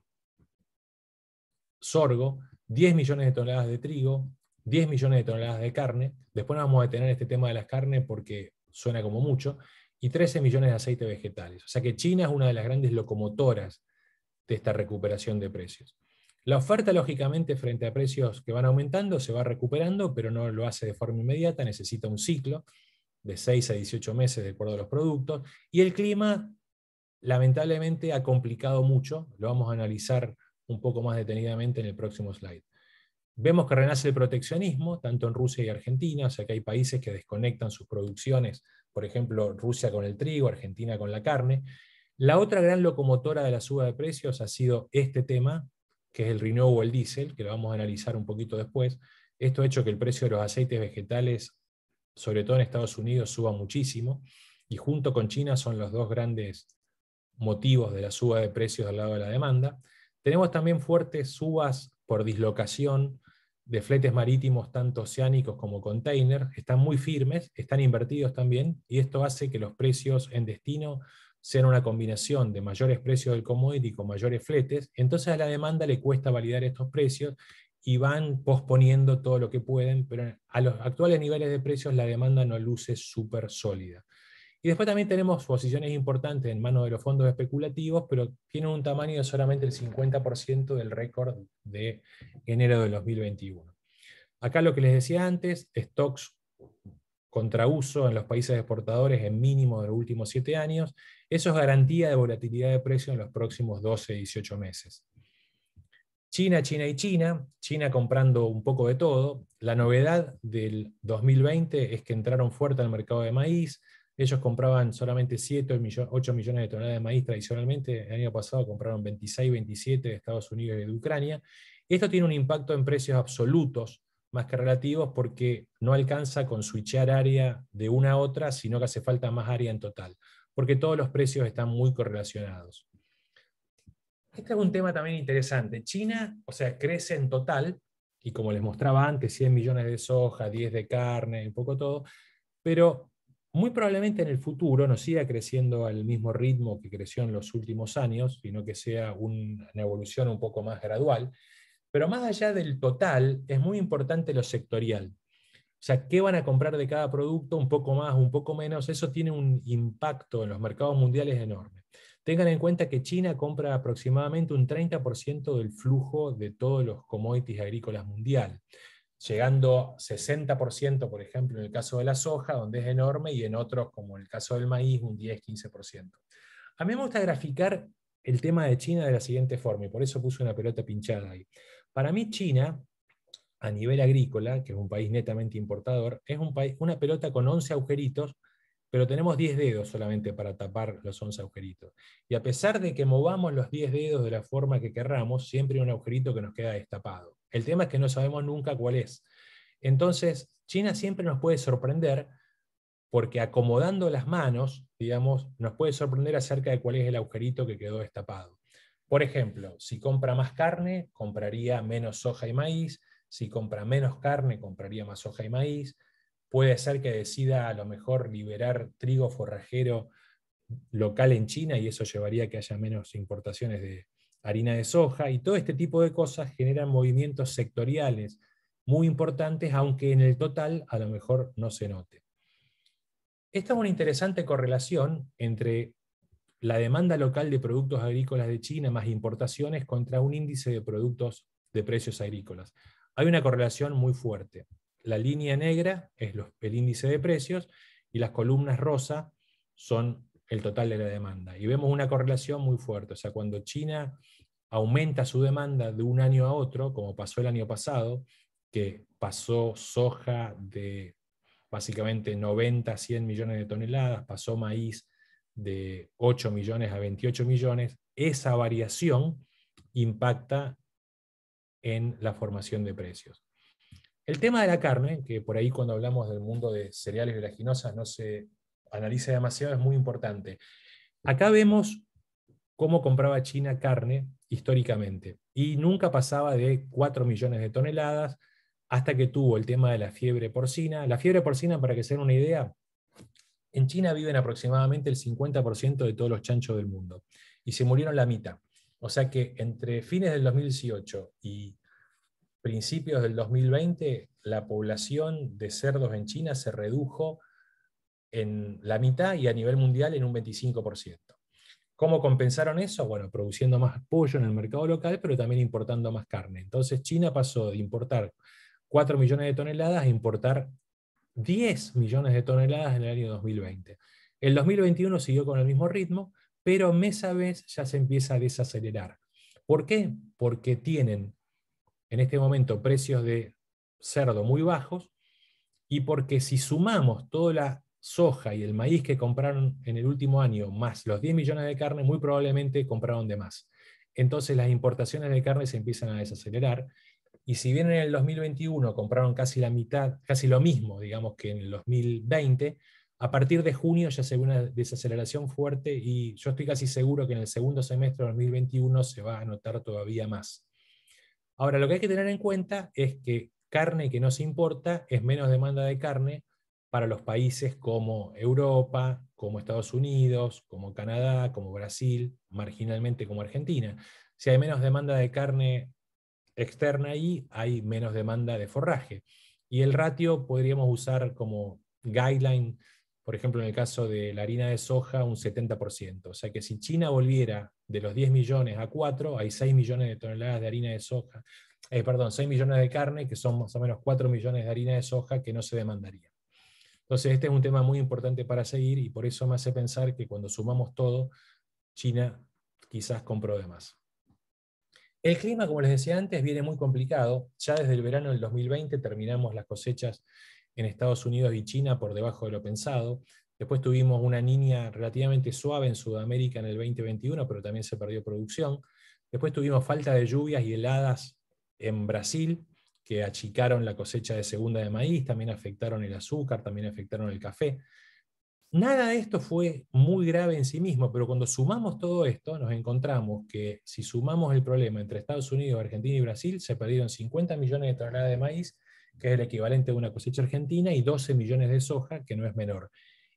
sorgo, 10 millones de toneladas de trigo, 10 millones de toneladas de carne. Después vamos a detener este tema de las carnes porque suena como mucho. Y 13 millones de aceite vegetales. O sea que China es una de las grandes locomotoras de esta recuperación de precios. La oferta, lógicamente, frente a precios que van aumentando, se va recuperando, pero no lo hace de forma inmediata, necesita un ciclo de 6 a 18 meses de acuerdo a los productos. Y el clima, lamentablemente, ha complicado mucho, lo vamos a analizar un poco más detenidamente en el próximo slide. Vemos que renace el proteccionismo, tanto en Rusia y Argentina, o sea que hay países que desconectan sus producciones, por ejemplo, Rusia con el trigo, Argentina con la carne. La otra gran locomotora de la suba de precios ha sido este tema, que es el Renew o el que lo vamos a analizar un poquito después. Esto ha hecho que el precio de los aceites vegetales, sobre todo en Estados Unidos, suba muchísimo, y junto con China son los dos grandes motivos de la suba de precios al lado de la demanda. Tenemos también fuertes subas por dislocación de fletes marítimos, tanto oceánicos como container, están muy firmes, están invertidos también, y esto hace que los precios en destino sean una combinación de mayores precios del commodity con mayores fletes, entonces a la demanda le cuesta validar estos precios y van posponiendo todo lo que pueden, pero a los actuales niveles de precios la demanda no luce súper sólida. Y después también tenemos posiciones importantes en manos de los fondos especulativos, pero tienen un tamaño de solamente el 50% del récord de enero de 2021. Acá lo que les decía antes, stocks contra uso en los países exportadores en mínimo de los últimos 7 años, eso es garantía de volatilidad de precio en los próximos 12, 18 meses. China, China y China, China comprando un poco de todo. La novedad del 2020 es que entraron fuerte al mercado de maíz, ellos compraban solamente 7 o 8 millones de toneladas de maíz tradicionalmente. El año pasado compraron 26, 27 de Estados Unidos y de Ucrania. Esto tiene un impacto en precios absolutos más que relativos porque no alcanza con switchar área de una a otra, sino que hace falta más área en total, porque todos los precios están muy correlacionados. Este es un tema también interesante. China, o sea, crece en total, y como les mostraba antes, 100 millones de soja, 10 de carne, un poco todo, pero muy probablemente en el futuro no siga creciendo al mismo ritmo que creció en los últimos años, sino que sea una evolución un poco más gradual. Pero más allá del total, es muy importante lo sectorial. O sea, qué van a comprar de cada producto, un poco más, un poco menos, eso tiene un impacto en los mercados mundiales enorme. Tengan en cuenta que China compra aproximadamente un 30% del flujo de todos los commodities agrícolas mundial llegando 60%, por ejemplo, en el caso de la soja, donde es enorme, y en otros, como en el caso del maíz, un 10-15%. A mí me gusta graficar el tema de China de la siguiente forma, y por eso puse una pelota pinchada ahí. Para mí China, a nivel agrícola, que es un país netamente importador, es un país, una pelota con 11 agujeritos, pero tenemos 10 dedos solamente para tapar los 11 agujeritos. Y a pesar de que movamos los 10 dedos de la forma que querramos, siempre hay un agujerito que nos queda destapado. El tema es que no sabemos nunca cuál es. Entonces, China siempre nos puede sorprender porque acomodando las manos, digamos, nos puede sorprender acerca de cuál es el agujerito que quedó destapado. Por ejemplo, si compra más carne, compraría menos soja y maíz. Si compra menos carne, compraría más soja y maíz. Puede ser que decida a lo mejor liberar trigo forrajero local en China y eso llevaría a que haya menos importaciones de, harina de soja, y todo este tipo de cosas generan movimientos sectoriales muy importantes, aunque en el total a lo mejor no se note. Esta es una interesante correlación entre la demanda local de productos agrícolas de China más importaciones contra un índice de productos de precios agrícolas. Hay una correlación muy fuerte. La línea negra es el índice de precios y las columnas rosa son el total de la demanda. Y vemos una correlación muy fuerte. O sea, cuando China aumenta su demanda de un año a otro, como pasó el año pasado, que pasó soja de básicamente 90 a 100 millones de toneladas, pasó maíz de 8 millones a 28 millones, esa variación impacta en la formación de precios. El tema de la carne, que por ahí cuando hablamos del mundo de cereales leguminosas no se analiza demasiado, es muy importante. Acá vemos cómo compraba China carne históricamente y nunca pasaba de 4 millones de toneladas hasta que tuvo el tema de la fiebre porcina. La fiebre porcina, para que se den una idea, en China viven aproximadamente el 50% de todos los chanchos del mundo y se murieron la mitad. O sea que entre fines del 2018 y principios del 2020, la población de cerdos en China se redujo en la mitad y a nivel mundial en un 25%. ¿Cómo compensaron eso? Bueno, produciendo más pollo en el mercado local, pero también importando más carne. Entonces China pasó de importar 4 millones de toneladas a importar 10 millones de toneladas en el año 2020. El 2021 siguió con el mismo ritmo, pero mes a mes ya se empieza a desacelerar. ¿Por qué? Porque tienen en este momento precios de cerdo muy bajos y porque si sumamos toda la soja y el maíz que compraron en el último año, más los 10 millones de carne, muy probablemente compraron de más. Entonces las importaciones de carne se empiezan a desacelerar. Y si bien en el 2021 compraron casi la mitad, casi lo mismo, digamos, que en el 2020, a partir de junio ya se ve una desaceleración fuerte y yo estoy casi seguro que en el segundo semestre de 2021 se va a notar todavía más. Ahora, lo que hay que tener en cuenta es que carne que no se importa es menos demanda de carne, para los países como Europa, como Estados Unidos, como Canadá, como Brasil, marginalmente como Argentina. Si hay menos demanda de carne externa ahí, hay menos demanda de forraje. Y el ratio podríamos usar como guideline, por ejemplo, en el caso de la harina de soja, un 70%. O sea que si China volviera de los 10 millones a 4, hay 6 millones de toneladas de harina de soja, eh, perdón, 6 millones de carne, que son más o menos 4 millones de harina de soja que no se demandaría. Entonces, este es un tema muy importante para seguir y por eso me hace pensar que cuando sumamos todo, China quizás de más. El clima, como les decía antes, viene muy complicado. Ya desde el verano del 2020 terminamos las cosechas en Estados Unidos y China por debajo de lo pensado. Después tuvimos una niña relativamente suave en Sudamérica en el 2021, pero también se perdió producción. Después tuvimos falta de lluvias y heladas en Brasil, que achicaron la cosecha de segunda de maíz, también afectaron el azúcar, también afectaron el café. Nada de esto fue muy grave en sí mismo, pero cuando sumamos todo esto, nos encontramos que si sumamos el problema entre Estados Unidos, Argentina y Brasil, se perdieron 50 millones de toneladas de maíz, que es el equivalente a una cosecha argentina, y 12 millones de soja, que no es menor.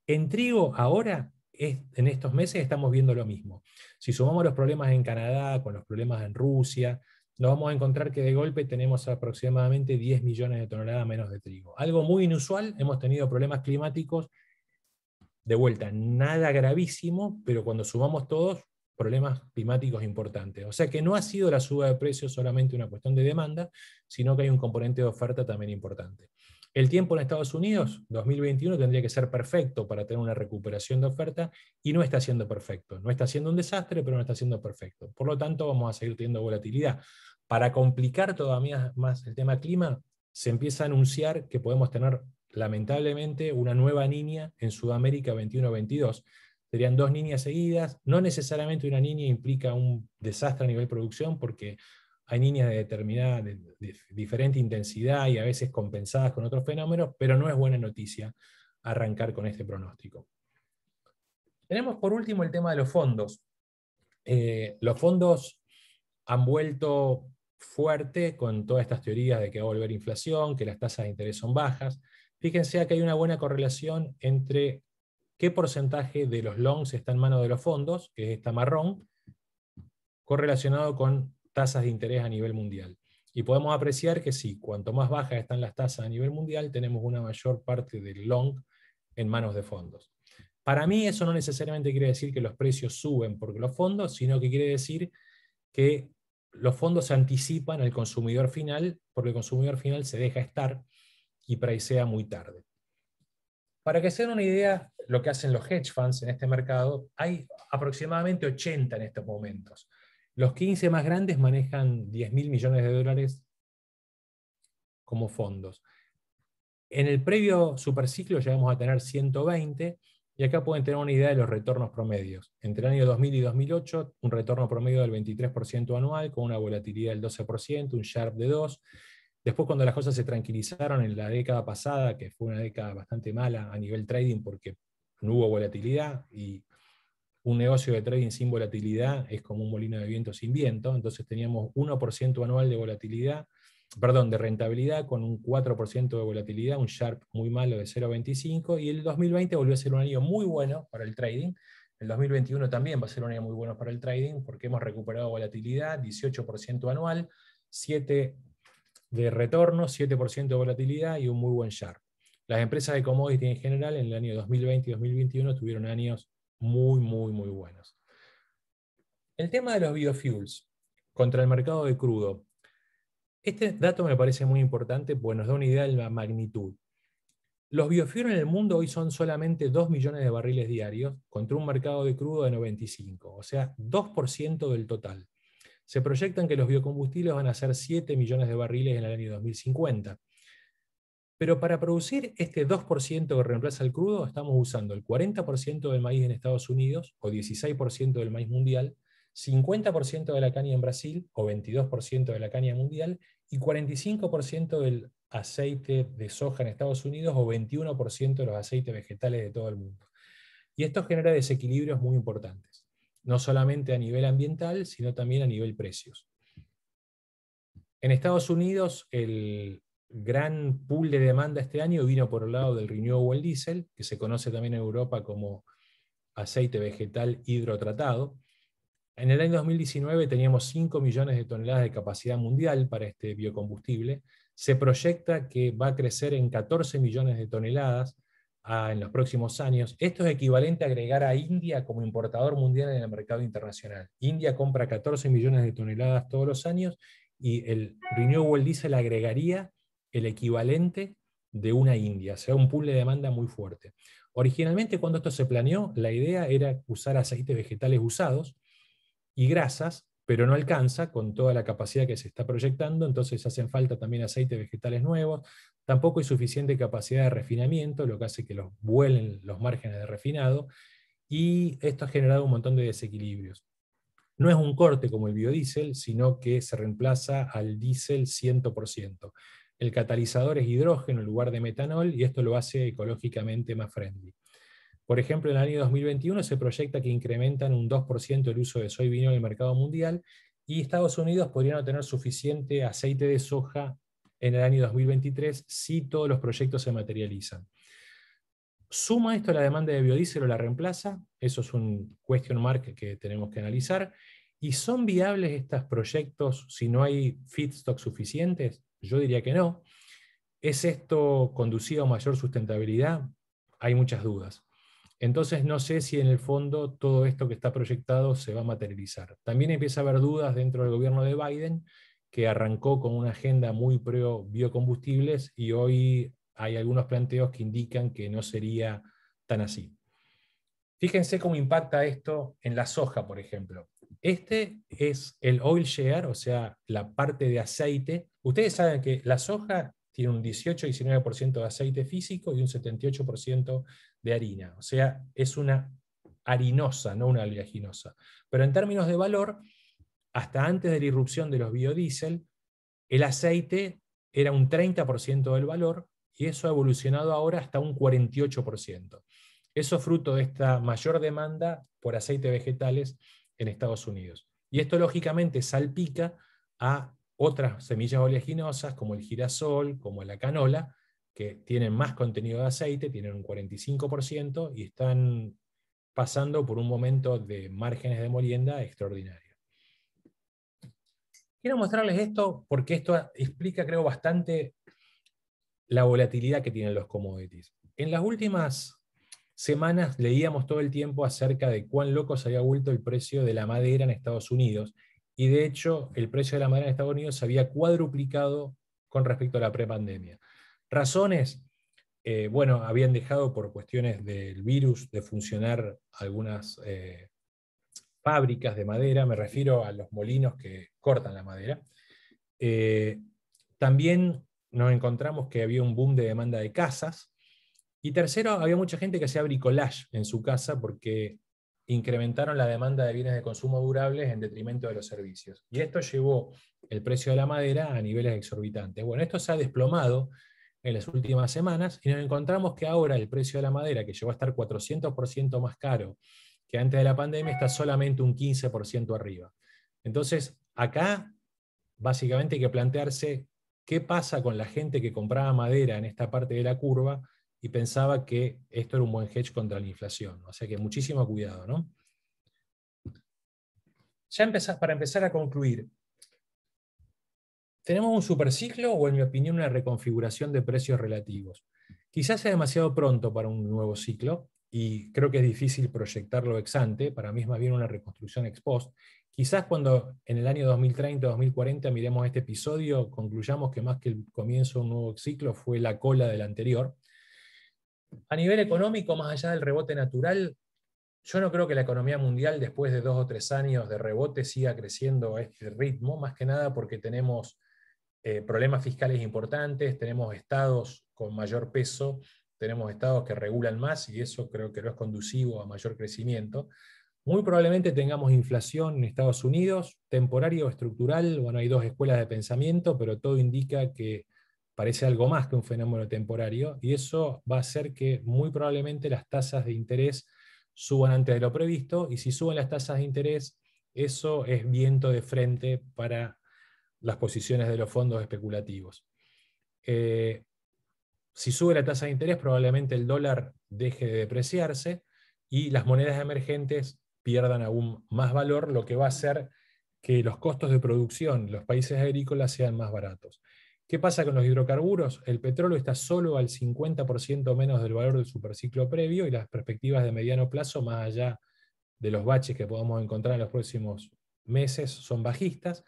En trigo, ahora, en estos meses, estamos viendo lo mismo. Si sumamos los problemas en Canadá, con los problemas en Rusia, nos vamos a encontrar que de golpe tenemos aproximadamente 10 millones de toneladas menos de trigo. Algo muy inusual, hemos tenido problemas climáticos, de vuelta, nada gravísimo, pero cuando sumamos todos, problemas climáticos importantes. O sea que no ha sido la suba de precios solamente una cuestión de demanda, sino que hay un componente de oferta también importante. El tiempo en Estados Unidos, 2021, tendría que ser perfecto para tener una recuperación de oferta y no está siendo perfecto. No está siendo un desastre, pero no está siendo perfecto. Por lo tanto, vamos a seguir teniendo volatilidad. Para complicar todavía más el tema clima, se empieza a anunciar que podemos tener, lamentablemente, una nueva niña en Sudamérica 21-22. Serían dos niñas seguidas. No necesariamente una niña implica un desastre a nivel producción porque hay líneas de determinada, de, diferente intensidad y a veces compensadas con otros fenómenos, pero no es buena noticia arrancar con este pronóstico. Tenemos por último el tema de los fondos. Eh, los fondos han vuelto fuerte con todas estas teorías de que va a volver inflación, que las tasas de interés son bajas. Fíjense que hay una buena correlación entre qué porcentaje de los longs está en manos de los fondos, que es esta marrón, correlacionado con tasas de interés a nivel mundial. Y podemos apreciar que sí, cuanto más bajas están las tasas a nivel mundial, tenemos una mayor parte del long en manos de fondos. Para mí eso no necesariamente quiere decir que los precios suben porque los fondos, sino que quiere decir que los fondos se anticipan al consumidor final porque el consumidor final se deja estar y pricea muy tarde. Para que se den una idea, lo que hacen los hedge funds en este mercado, hay aproximadamente 80 en estos momentos. Los 15 más grandes manejan 10.000 millones de dólares como fondos. En el previo superciclo llegamos a tener 120 y acá pueden tener una idea de los retornos promedios. Entre el año 2000 y 2008, un retorno promedio del 23% anual con una volatilidad del 12%, un sharp de 2. Después cuando las cosas se tranquilizaron en la década pasada, que fue una década bastante mala a nivel trading porque no hubo volatilidad y un negocio de trading sin volatilidad es como un molino de viento sin viento, entonces teníamos 1% anual de volatilidad, perdón, de rentabilidad con un 4% de volatilidad, un sharp muy malo de 0.25 y el 2020 volvió a ser un año muy bueno para el trading. El 2021 también va a ser un año muy bueno para el trading porque hemos recuperado volatilidad, 18% anual, 7 de retorno, 7% de volatilidad y un muy buen sharp. Las empresas de commodity en general en el año 2020 y 2021 tuvieron años muy, muy, muy buenos. El tema de los biofuels contra el mercado de crudo. Este dato me parece muy importante porque nos da una idea de la magnitud. Los biofuels en el mundo hoy son solamente 2 millones de barriles diarios contra un mercado de crudo de 95, o sea, 2% del total. Se proyectan que los biocombustibles van a ser 7 millones de barriles en el año 2050. Pero para producir este 2% que reemplaza el crudo, estamos usando el 40% del maíz en Estados Unidos, o 16% del maíz mundial, 50% de la caña en Brasil, o 22% de la caña mundial, y 45% del aceite de soja en Estados Unidos, o 21% de los aceites vegetales de todo el mundo. Y esto genera desequilibrios muy importantes, no solamente a nivel ambiental, sino también a nivel precios. En Estados Unidos, el, gran pool de demanda este año vino por el lado del renewable diesel, que se conoce también en Europa como aceite vegetal hidrotratado. En el año 2019 teníamos 5 millones de toneladas de capacidad mundial para este biocombustible. Se proyecta que va a crecer en 14 millones de toneladas ah, en los próximos años. Esto es equivalente a agregar a India como importador mundial en el mercado internacional. India compra 14 millones de toneladas todos los años y el renewable diesel agregaría el equivalente de una India, o sea, un pool de demanda muy fuerte. Originalmente, cuando esto se planeó, la idea era usar aceites vegetales usados y grasas, pero no alcanza con toda la capacidad que se está proyectando, entonces hacen falta también aceites vegetales nuevos, tampoco hay suficiente capacidad de refinamiento, lo que hace que los vuelen los márgenes de refinado, y esto ha generado un montón de desequilibrios. No es un corte como el biodiesel, sino que se reemplaza al diésel 100%. El catalizador es hidrógeno en lugar de metanol y esto lo hace ecológicamente más friendly. Por ejemplo, en el año 2021 se proyecta que incrementan un 2% el uso de soy vino en el mercado mundial y Estados Unidos podría no tener suficiente aceite de soja en el año 2023 si todos los proyectos se materializan. ¿Suma esto la demanda de biodiesel o la reemplaza? Eso es un question mark que tenemos que analizar. ¿Y son viables estos proyectos si no hay feedstock suficientes? Yo diría que no. ¿Es esto conducido a mayor sustentabilidad? Hay muchas dudas. Entonces no sé si en el fondo todo esto que está proyectado se va a materializar. También empieza a haber dudas dentro del gobierno de Biden, que arrancó con una agenda muy pro biocombustibles y hoy hay algunos planteos que indican que no sería tan así. Fíjense cómo impacta esto en la soja, por ejemplo. Este es el oil share, o sea, la parte de aceite Ustedes saben que la soja tiene un 18-19% de aceite físico y un 78% de harina. O sea, es una harinosa, no una oleaginosa. Pero en términos de valor, hasta antes de la irrupción de los biodiesel, el aceite era un 30% del valor y eso ha evolucionado ahora hasta un 48%. Eso fruto de esta mayor demanda por aceite vegetales en Estados Unidos. Y esto lógicamente salpica a otras semillas oleaginosas como el girasol, como la canola, que tienen más contenido de aceite, tienen un 45% y están pasando por un momento de márgenes de molienda extraordinario. Quiero mostrarles esto porque esto explica, creo, bastante la volatilidad que tienen los commodities. En las últimas semanas leíamos todo el tiempo acerca de cuán loco se había vuelto el precio de la madera en Estados Unidos y de hecho el precio de la madera en Estados Unidos se había cuadruplicado con respecto a la prepandemia. Razones, eh, bueno, habían dejado por cuestiones del virus de funcionar algunas eh, fábricas de madera, me refiero a los molinos que cortan la madera. Eh, también nos encontramos que había un boom de demanda de casas. Y tercero, había mucha gente que hacía bricolage en su casa porque incrementaron la demanda de bienes de consumo durables en detrimento de los servicios. Y esto llevó el precio de la madera a niveles exorbitantes. Bueno, esto se ha desplomado en las últimas semanas y nos encontramos que ahora el precio de la madera, que llegó a estar 400% más caro que antes de la pandemia, está solamente un 15% arriba. Entonces, acá básicamente hay que plantearse qué pasa con la gente que compraba madera en esta parte de la curva y pensaba que esto era un buen hedge contra la inflación. O sea que muchísimo cuidado, ¿no? Ya para empezar a concluir, ¿tenemos un superciclo o en mi opinión una reconfiguración de precios relativos? Quizás sea demasiado pronto para un nuevo ciclo y creo que es difícil proyectarlo ex ante, para mí es más bien una reconstrucción ex post. Quizás cuando en el año 2030-2040 miremos este episodio, concluyamos que más que el comienzo de un nuevo ciclo fue la cola del anterior, a nivel económico, más allá del rebote natural, yo no creo que la economía mundial después de dos o tres años de rebote siga creciendo a este ritmo, más que nada porque tenemos eh, problemas fiscales importantes, tenemos estados con mayor peso, tenemos estados que regulan más y eso creo que no es conducivo a mayor crecimiento. Muy probablemente tengamos inflación en Estados Unidos, temporario o estructural. Bueno, hay dos escuelas de pensamiento, pero todo indica que parece algo más que un fenómeno temporario y eso va a hacer que muy probablemente las tasas de interés suban antes de lo previsto y si suben las tasas de interés, eso es viento de frente para las posiciones de los fondos especulativos. Eh, si sube la tasa de interés, probablemente el dólar deje de depreciarse y las monedas emergentes pierdan aún más valor, lo que va a hacer que los costos de producción en los países agrícolas sean más baratos. ¿Qué pasa con los hidrocarburos? El petróleo está solo al 50% menos del valor del superciclo previo y las perspectivas de mediano plazo, más allá de los baches que podamos encontrar en los próximos meses, son bajistas.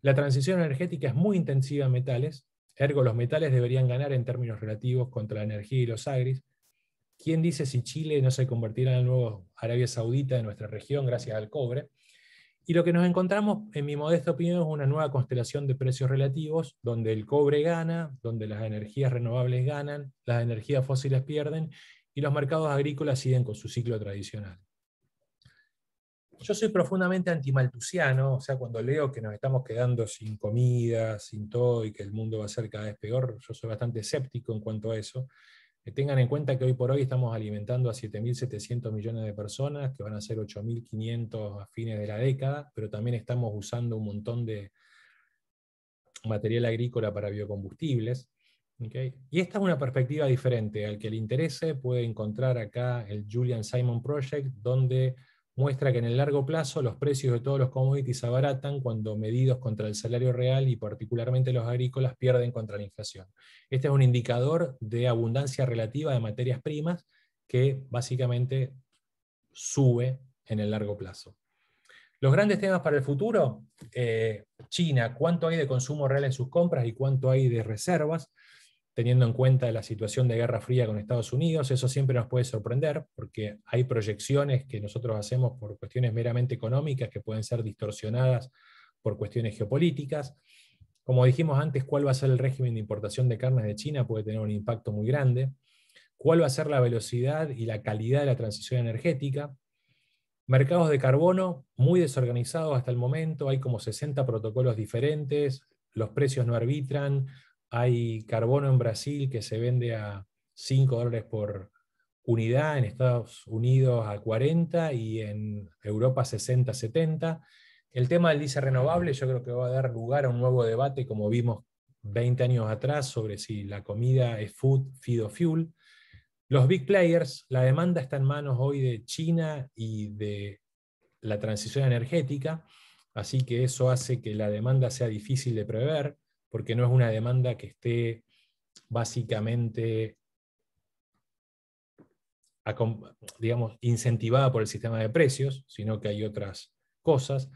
La transición energética es muy intensiva en metales, ergo los metales deberían ganar en términos relativos contra la energía y los agris. ¿Quién dice si Chile no se convertirá en el nuevo Arabia Saudita de nuestra región gracias al cobre? Y lo que nos encontramos, en mi modesta opinión, es una nueva constelación de precios relativos, donde el cobre gana, donde las energías renovables ganan, las energías fósiles pierden y los mercados agrícolas siguen con su ciclo tradicional. Yo soy profundamente antimaltusiano, o sea, cuando leo que nos estamos quedando sin comida, sin todo y que el mundo va a ser cada vez peor, yo soy bastante escéptico en cuanto a eso. Tengan en cuenta que hoy por hoy estamos alimentando a 7.700 millones de personas, que van a ser 8.500 a fines de la década, pero también estamos usando un montón de material agrícola para biocombustibles. Y esta es una perspectiva diferente. Al que le interese puede encontrar acá el Julian Simon Project, donde muestra que en el largo plazo los precios de todos los commodities abaratan cuando medidos contra el salario real y particularmente los agrícolas pierden contra la inflación. Este es un indicador de abundancia relativa de materias primas que básicamente sube en el largo plazo. Los grandes temas para el futuro, eh, China, cuánto hay de consumo real en sus compras y cuánto hay de reservas teniendo en cuenta la situación de Guerra Fría con Estados Unidos. Eso siempre nos puede sorprender porque hay proyecciones que nosotros hacemos por cuestiones meramente económicas que pueden ser distorsionadas por cuestiones geopolíticas. Como dijimos antes, cuál va a ser el régimen de importación de carnes de China puede tener un impacto muy grande. Cuál va a ser la velocidad y la calidad de la transición energética. Mercados de carbono muy desorganizados hasta el momento. Hay como 60 protocolos diferentes. Los precios no arbitran hay carbono en Brasil que se vende a 5 dólares por unidad, en Estados Unidos a 40 y en Europa 60, 70. El tema del dice renovable yo creo que va a dar lugar a un nuevo debate, como vimos 20 años atrás, sobre si la comida es food, feed o fuel. Los big players, la demanda está en manos hoy de China y de la transición energética, así que eso hace que la demanda sea difícil de prever porque no es una demanda que esté básicamente incentivada por el sistema de precios, sino que hay otras cosas.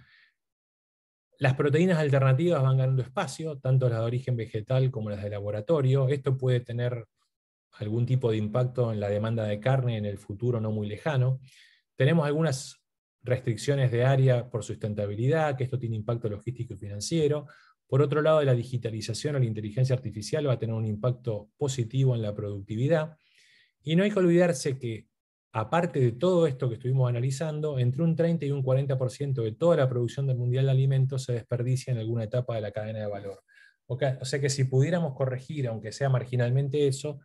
Las proteínas alternativas van ganando espacio, tanto las de origen vegetal como las de laboratorio. Esto puede tener algún tipo de impacto en la demanda de carne en el futuro no muy lejano. Tenemos algunas restricciones de área por sustentabilidad, que esto tiene impacto logístico y financiero. Por otro lado, la digitalización o la inteligencia artificial va a tener un impacto positivo en la productividad. Y no hay que olvidarse que, aparte de todo esto que estuvimos analizando, entre un 30 y un 40% de toda la producción del mundial de alimentos se desperdicia en alguna etapa de la cadena de valor. O sea que si pudiéramos corregir, aunque sea marginalmente eso,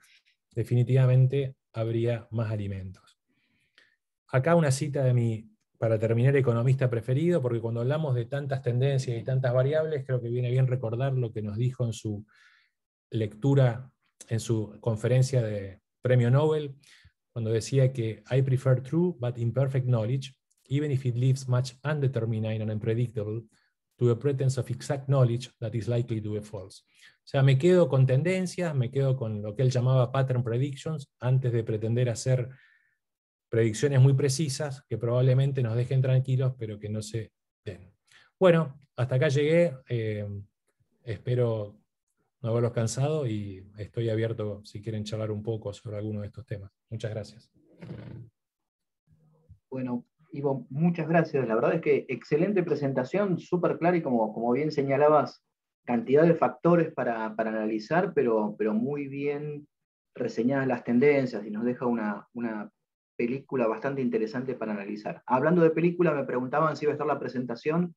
definitivamente habría más alimentos. Acá una cita de mi para terminar, economista preferido, porque cuando hablamos de tantas tendencias y tantas variables, creo que viene bien recordar lo que nos dijo en su lectura, en su conferencia de premio Nobel, cuando decía que I prefer true but imperfect knowledge, even if it leaves much undetermined and unpredictable, to a pretense of exact knowledge that is likely to be false. O sea, me quedo con tendencias, me quedo con lo que él llamaba pattern predictions, antes de pretender hacer predicciones muy precisas que probablemente nos dejen tranquilos, pero que no se den. Bueno, hasta acá llegué. Eh, espero no haberlos cansado y estoy abierto si quieren charlar un poco sobre alguno de estos temas. Muchas gracias. Bueno, Ivo, muchas gracias. La verdad es que excelente presentación, súper clara y como, como bien señalabas, cantidad de factores para, analizar, pero, pero muy bien reseñadas las tendencias y nos deja una película bastante interesante para analizar. Hablando de película, me preguntaban si iba a estar la presentación.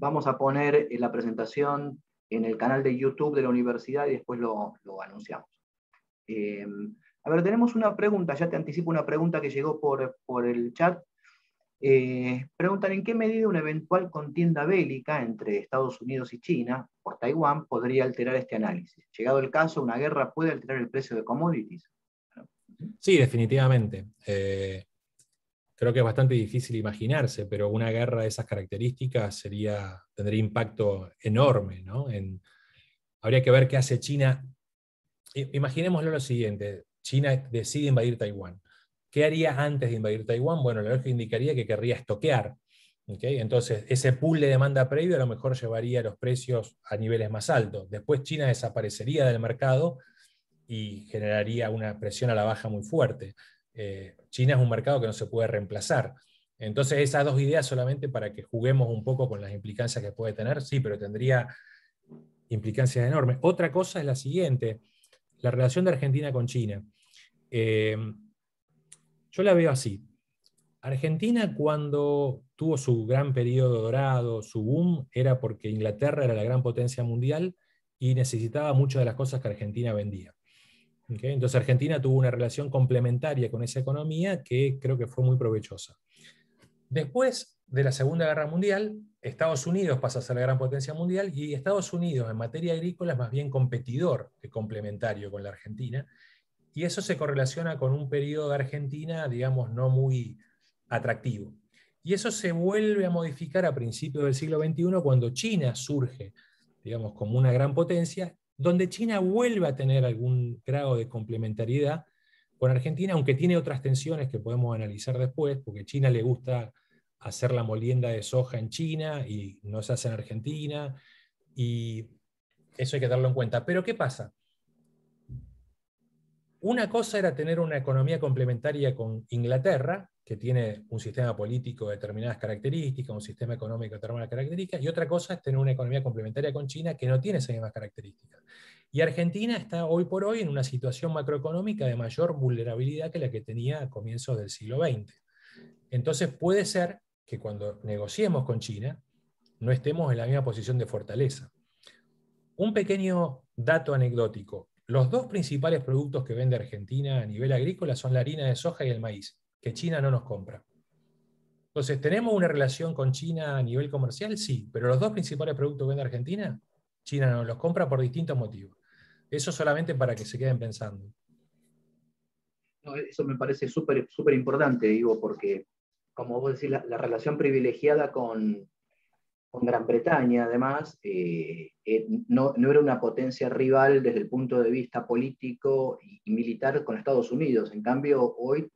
Vamos a poner eh, la presentación en el canal de YouTube de la universidad y después lo, anunciamos. Em, a ver, tenemos una pregunta, ya te anticipo una pregunta que llegó por, el chat. Eh, preguntan en qué medida una eventual contienda bélica entre Estados Unidos y China por Taiwán podría alterar este análisis. Llegado el caso, una guerra puede alterar el precio de commodities. Sí, definitivamente. Eh, creo que es bastante difícil imaginarse, pero una guerra de esas características sería, tendría impacto enorme, ¿no? habría que ver qué hace China. Imaginémoslo lo siguiente, China decide invadir Taiwán. ¿Qué haría antes de invadir Taiwán? Bueno, la lógica indicaría que querría estoquear. ¿okay? Entonces, ese pool de demanda previo a lo mejor llevaría los precios a niveles más altos. Después China desaparecería del mercado y generaría una presión a la baja muy fuerte. Eh, China es un mercado que no se puede reemplazar. Entonces, esas dos ideas solamente para que juguemos un poco con las implicancias que puede tener, sí, pero tendría implicancias enormes. Otra cosa es la siguiente, la relación de Argentina con China. Eh, yo la veo así. Argentina cuando tuvo su gran periodo dorado, su boom, era porque Inglaterra era la gran potencia mundial y necesitaba muchas de las cosas que Argentina vendía. Entonces Argentina tuvo una relación complementaria con esa economía que creo que fue muy provechosa. Después de la Segunda Guerra Mundial, Estados Unidos pasa a ser la gran potencia mundial y Estados Unidos en materia agrícola es más bien competidor que complementario con la Argentina. Y eso se correlaciona con un periodo de Argentina, digamos, no muy atractivo. Y eso se vuelve a modificar a principios del siglo XXI cuando China surge, digamos, como una gran potencia donde China vuelve a tener algún grado de complementariedad con Argentina, aunque tiene otras tensiones que podemos analizar después, porque a China le gusta hacer la molienda de soja en China y no se hace en Argentina, y eso hay que darlo en cuenta. Pero ¿qué pasa? Una cosa era tener una economía complementaria con Inglaterra, que tiene un sistema político de determinadas características, un sistema económico de determinadas características, y otra cosa es tener una economía complementaria con China que no tiene esas mismas características. Y Argentina está hoy por hoy en una situación macroeconómica de mayor vulnerabilidad que la que tenía a comienzos del siglo XX. Entonces puede ser que cuando negociemos con China no estemos en la misma posición de fortaleza. Un pequeño dato anecdótico. Los dos principales productos que vende Argentina a nivel agrícola son la harina de soja y el maíz que China no nos compra. Entonces, ¿tenemos una relación con China a nivel comercial? Sí, pero los dos principales productos que vende Argentina, China no los compra por distintos motivos. Eso solamente para que se queden pensando. eso me parece súper importante, digo, porque, como vos decís, la, relación privilegiada con, Gran Bretaña, además, eh, eh, no, no, era una potencia rival desde el punto de vista político y, militar con Estados Unidos. En cambio, hoy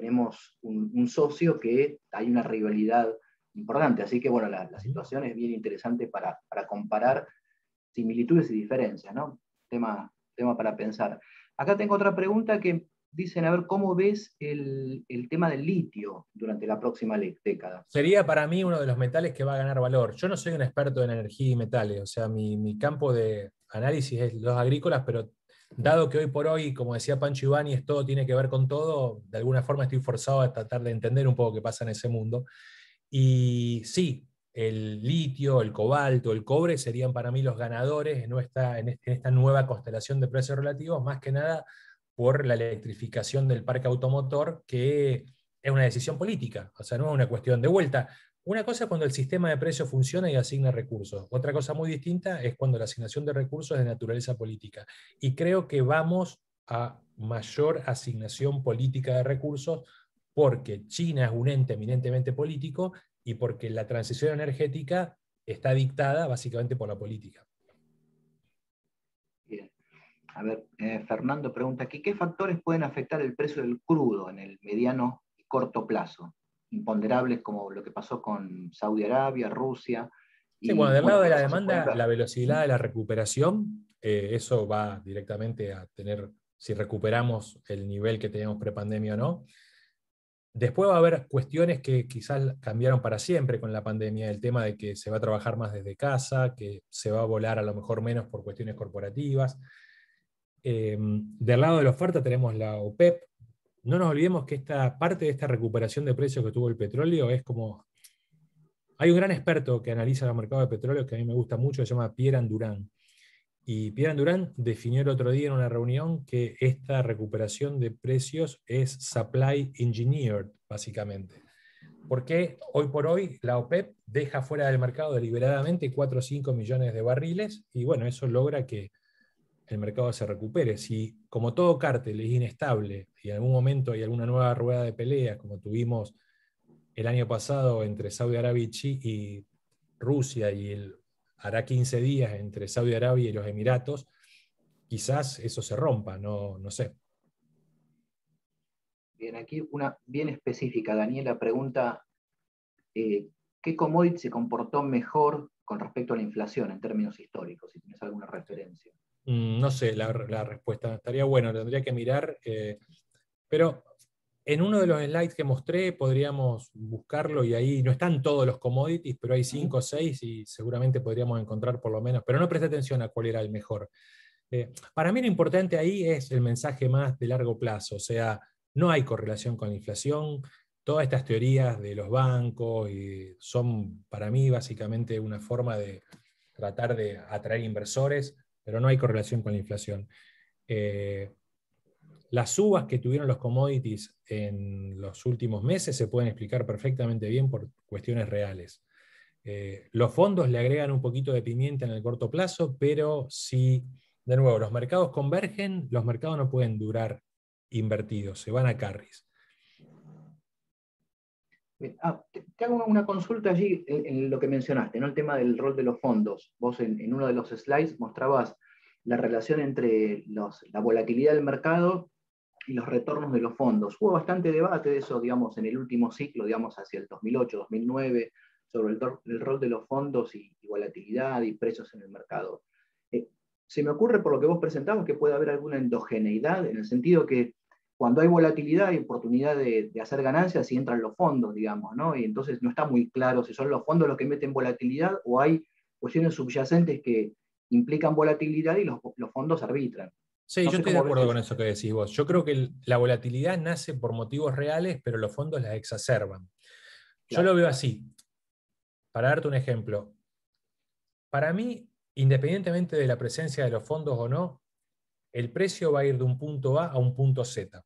tenemos un, socio que hay una rivalidad importante. Así que, bueno, la, situación es bien interesante para, comparar similitudes y diferencias, ¿no? Tema, tema para pensar. Acá tengo otra pregunta que dicen, a ver, ¿cómo ves el, tema del litio durante la próxima década? Sería para mí uno de los metales que va a ganar valor. Yo no soy un experto en energía y metales, o sea, mi, mi campo de análisis es los agrícolas, pero dado que hoy por hoy, como decía Pancho Ibáñez, todo tiene que ver con todo, de alguna forma estoy forzado a tratar de entender un poco qué pasa en ese mundo. Y sí, el litio, el cobalto, el cobre serían para mí los ganadores en, este, en, esta nueva constelación de precios relativos, más que nada por la electrificación del parque automotor, que es una decisión política, o sea, no es una cuestión de vuelta. Una cosa es cuando el sistema de precios funciona y asigna recursos. Otra cosa muy distinta es cuando la asignación de recursos es de naturaleza política. Y creo que vamos a mayor asignación política de recursos porque China es un ente eminentemente político y porque la transición energética está dictada básicamente por la política. Bien. A ver, eh, Fernando pregunta aquí, ¿qué factores pueden afectar el precio del crudo en el mediano y corto plazo? imponderables como lo que pasó con Saudi Arabia, Rusia. Sí, bueno, del lado de la demanda, la velocidad de la recuperación, eh, eso va directamente a tener si recuperamos el nivel que teníamos prepandemia o no. Después va a haber cuestiones que quizás cambiaron para siempre con la pandemia, el tema de que se va a trabajar más desde casa, que se va a volar a lo mejor menos por cuestiones corporativas. Em, del lado de la oferta tenemos la OPEP, no nos olvidemos que esta parte de esta recuperación de precios que tuvo el petróleo es como... Hay un gran experto que analiza los mercado de petróleo que a mí me gusta mucho, se llama Pierre Andurán. Y Pierre Andurán definió el otro día en una reunión que esta recuperación de precios es supply engineered, básicamente. Porque hoy por hoy la OPEP deja fuera del mercado deliberadamente 4 o 5 millones de barriles y bueno, eso logra que el mercado se recupere. Si, como todo cártel, es inestable y en algún momento hay alguna nueva rueda de pelea, como tuvimos el año pasado entre Saudi Arabia y Rusia, y el, hará 15 días entre Saudi Arabia y los Emiratos, quizás eso se rompa, no, no sé. Bien, aquí una bien específica, Daniela pregunta, eh, ¿qué commodity se comportó mejor con respecto a la inflación en términos históricos, si tienes alguna referencia? Mm, no sé la, respuesta, estaría bueno, tendría que mirar, eh, pero en uno de los slides que mostré podríamos buscarlo y ahí no están todos los commodities, pero hay cinco o seis y seguramente podríamos encontrar por lo menos, pero no preste atención a cuál era el mejor. Eh, para mí lo importante ahí es el mensaje más de largo plazo, o sea, no hay correlación con la inflación, todas estas teorías de los bancos son para mí básicamente una forma de tratar de atraer inversores pero no hay correlación con la inflación. Eh, las subas que tuvieron los commodities en los últimos meses se pueden explicar perfectamente bien por cuestiones reales. Eh, los fondos le agregan un poquito de pimienta en el corto plazo, pero si, de nuevo, los mercados convergen, los mercados no pueden durar invertidos, se van a carries. Eh, ah, te, hago una consulta allí en, lo que mencionaste, ¿no? el tema del rol de los fondos. Vos en, uno de los slides mostrabas la relación entre la volatilidad del mercado y los retornos de los fondos. Hubo bastante debate de eso, digamos, en el último ciclo, digamos, hacia el 2008, 2009, sobre el, rol de los fondos y, volatilidad y precios en el mercado. Eh, se me ocurre por lo que vos presentabas que puede haber alguna endogeneidad, en el sentido que cuando hay volatilidad y oportunidad de, hacer ganancias, si entran los fondos, digamos, ¿no? Y entonces no está muy claro si son los fondos los que meten volatilidad o hay cuestiones subyacentes que implican volatilidad y los, fondos arbitran. Sí, yo estoy de acuerdo con eso que decís vos. Yo creo que la volatilidad nace por motivos reales, pero los fondos la exacerban. Yo lo veo así. Para darte un ejemplo, para mí, independientemente de la presencia de los fondos o no, el precio va a ir de un punto A a un punto Z.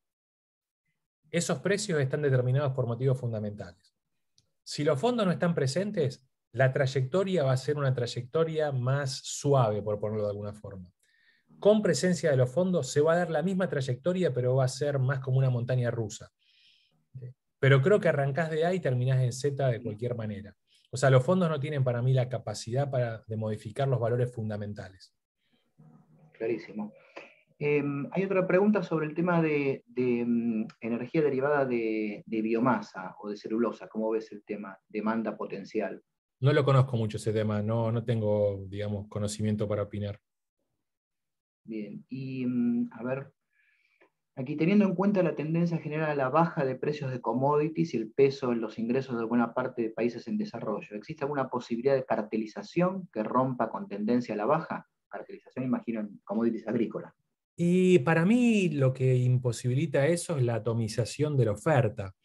Esos precios están determinados por motivos fundamentales. Si los fondos no están presentes, la trayectoria va a ser una trayectoria más suave, por ponerlo de alguna forma. Con presencia de los fondos se va a dar la misma trayectoria, pero va a ser más como una montaña rusa. Pero creo que arrancás de A y terminás en Z de cualquier manera. O sea, los fondos no tienen para mí la capacidad de modificar los valores fundamentales. Clarísimo. Em, hay otra pregunta sobre el tema de, mm, energía derivada de, biomasa o de celulosa. ¿Cómo ves el tema demanda potencial? No lo conozco mucho ese tema, no, no tengo, digamos, conocimiento para opinar. Bien, y mm, a ver, aquí teniendo en cuenta la tendencia general a la baja de precios de commodities y el peso en los ingresos de alguna parte de países en desarrollo, ¿existe alguna posibilidad de cartelización que rompa con tendencia a la baja? Cartelización, imagino, en commodities agrícolas. Y para mí lo que imposibilita eso es la atomización de la oferta.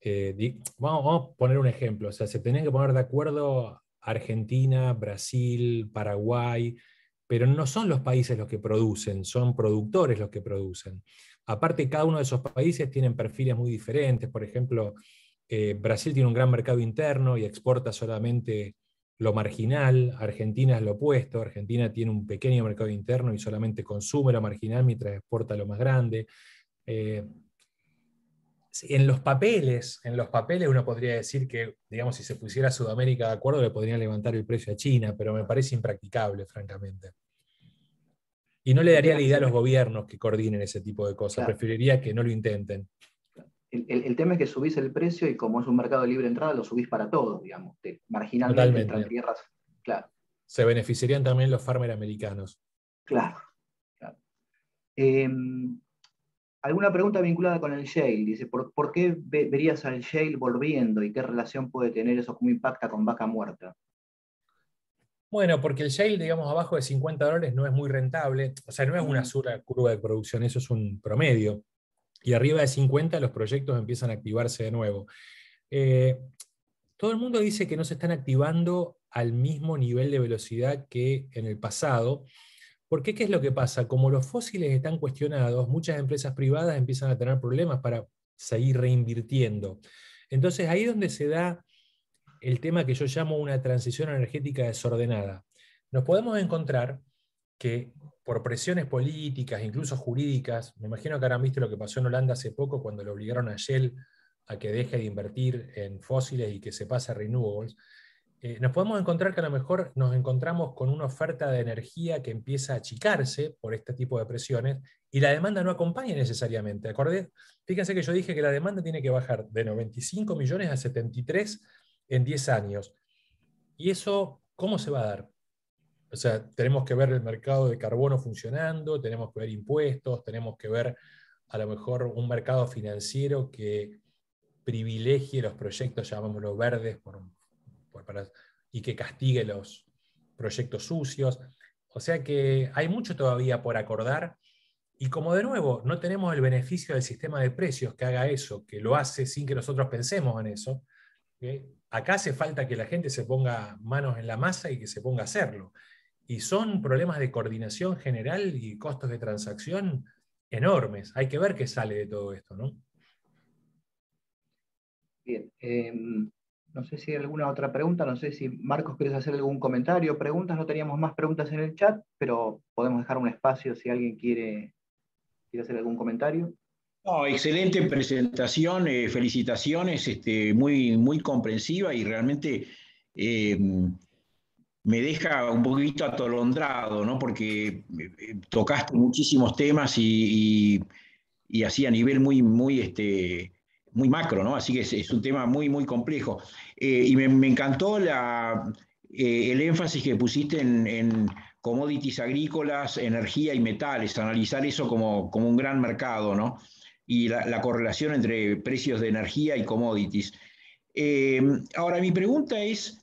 Eh, vamos, a poner un ejemplo, o sea, se tenían que poner de acuerdo Argentina, Brasil, Paraguay, pero no son los países los que producen, son productores los que producen. Aparte, cada uno de esos países tienen perfiles muy diferentes, por ejemplo, eh, Brasil tiene un gran mercado interno y exporta solamente lo marginal, Argentina es lo opuesto, Argentina tiene un pequeño mercado interno y solamente consume lo marginal mientras exporta lo más grande. Eh, en los papeles, en los papeles uno podría decir que, digamos, si se pusiera Sudamérica de acuerdo, le podrían levantar el precio a China, pero me parece impracticable, francamente. Y no le daría la idea a los gobiernos que coordinen ese tipo de cosas, preferiría que no lo intenten el, tema es que subís el precio y como es un mercado de libre entrada, lo subís para todos, digamos. marginalmente Se beneficiarían también los farmers americanos. Claro. Em, alguna pregunta vinculada con el shale. Dice, ¿por, qué verías al shale volviendo y qué relación puede tener eso? ¿Cómo impacta con vaca muerta? Bueno, porque el shale, digamos, abajo de 50 dólares no es muy rentable. O sea, no es una mm. curva de producción, eso es un promedio y arriba de 50 los proyectos empiezan a activarse de nuevo. Eh, todo el mundo dice que no se están activando al mismo nivel de velocidad que en el pasado, qué? ¿qué es lo que pasa? Como los fósiles están cuestionados, muchas empresas privadas empiezan a tener problemas para seguir reinvirtiendo. Entonces ahí es donde se da el tema que yo llamo una transición energética desordenada. Nos podemos encontrar que por presiones políticas, incluso jurídicas, me imagino que habrán visto lo que pasó en Holanda hace poco cuando le obligaron a Shell a que deje de invertir en fósiles y que se pase a renewables, eh, nos podemos encontrar que a lo mejor nos encontramos con una oferta de energía que empieza a achicarse por este tipo de presiones y la demanda no acompaña necesariamente. ¿Acordé? Fíjense que yo dije que la demanda tiene que bajar de 95 millones a 73 en 10 años. ¿Y eso cómo se va a dar? O sea, tenemos que ver el mercado de carbono funcionando, tenemos que ver impuestos, tenemos que ver a lo mejor un mercado financiero que privilegie los proyectos, llamámoslo verdes, y que castigue los proyectos sucios. O sea que hay mucho todavía por acordar. Y como de nuevo, no tenemos el beneficio del sistema de precios que haga eso, que lo hace sin que nosotros pensemos en eso. Acá hace falta que la gente se ponga manos en la masa y que se ponga a hacerlo y son problemas de coordinación general y costos de transacción enormes. Hay que ver qué sale de todo esto, ¿no? Bien. Em, no sé si hay alguna otra pregunta, no sé si Marcos quieres hacer algún comentario, preguntas, no teníamos más preguntas en el chat, pero podemos dejar un espacio si alguien quiere, hacer algún comentario. excelente presentación, eh, felicitaciones, este, muy, muy comprensiva y realmente em, me deja un poquito atolondrado, ¿no? Porque eh, eh, tocaste muchísimos temas y, así a nivel muy, muy, este, muy macro, ¿no? Así que es, un tema muy, muy complejo. Eh, y me, encantó el énfasis que pusiste en, commodities agrícolas, energía y metales, analizar eso como, un gran mercado, ¿no? Y la, correlación entre precios de energía y commodities. ahora, mi pregunta es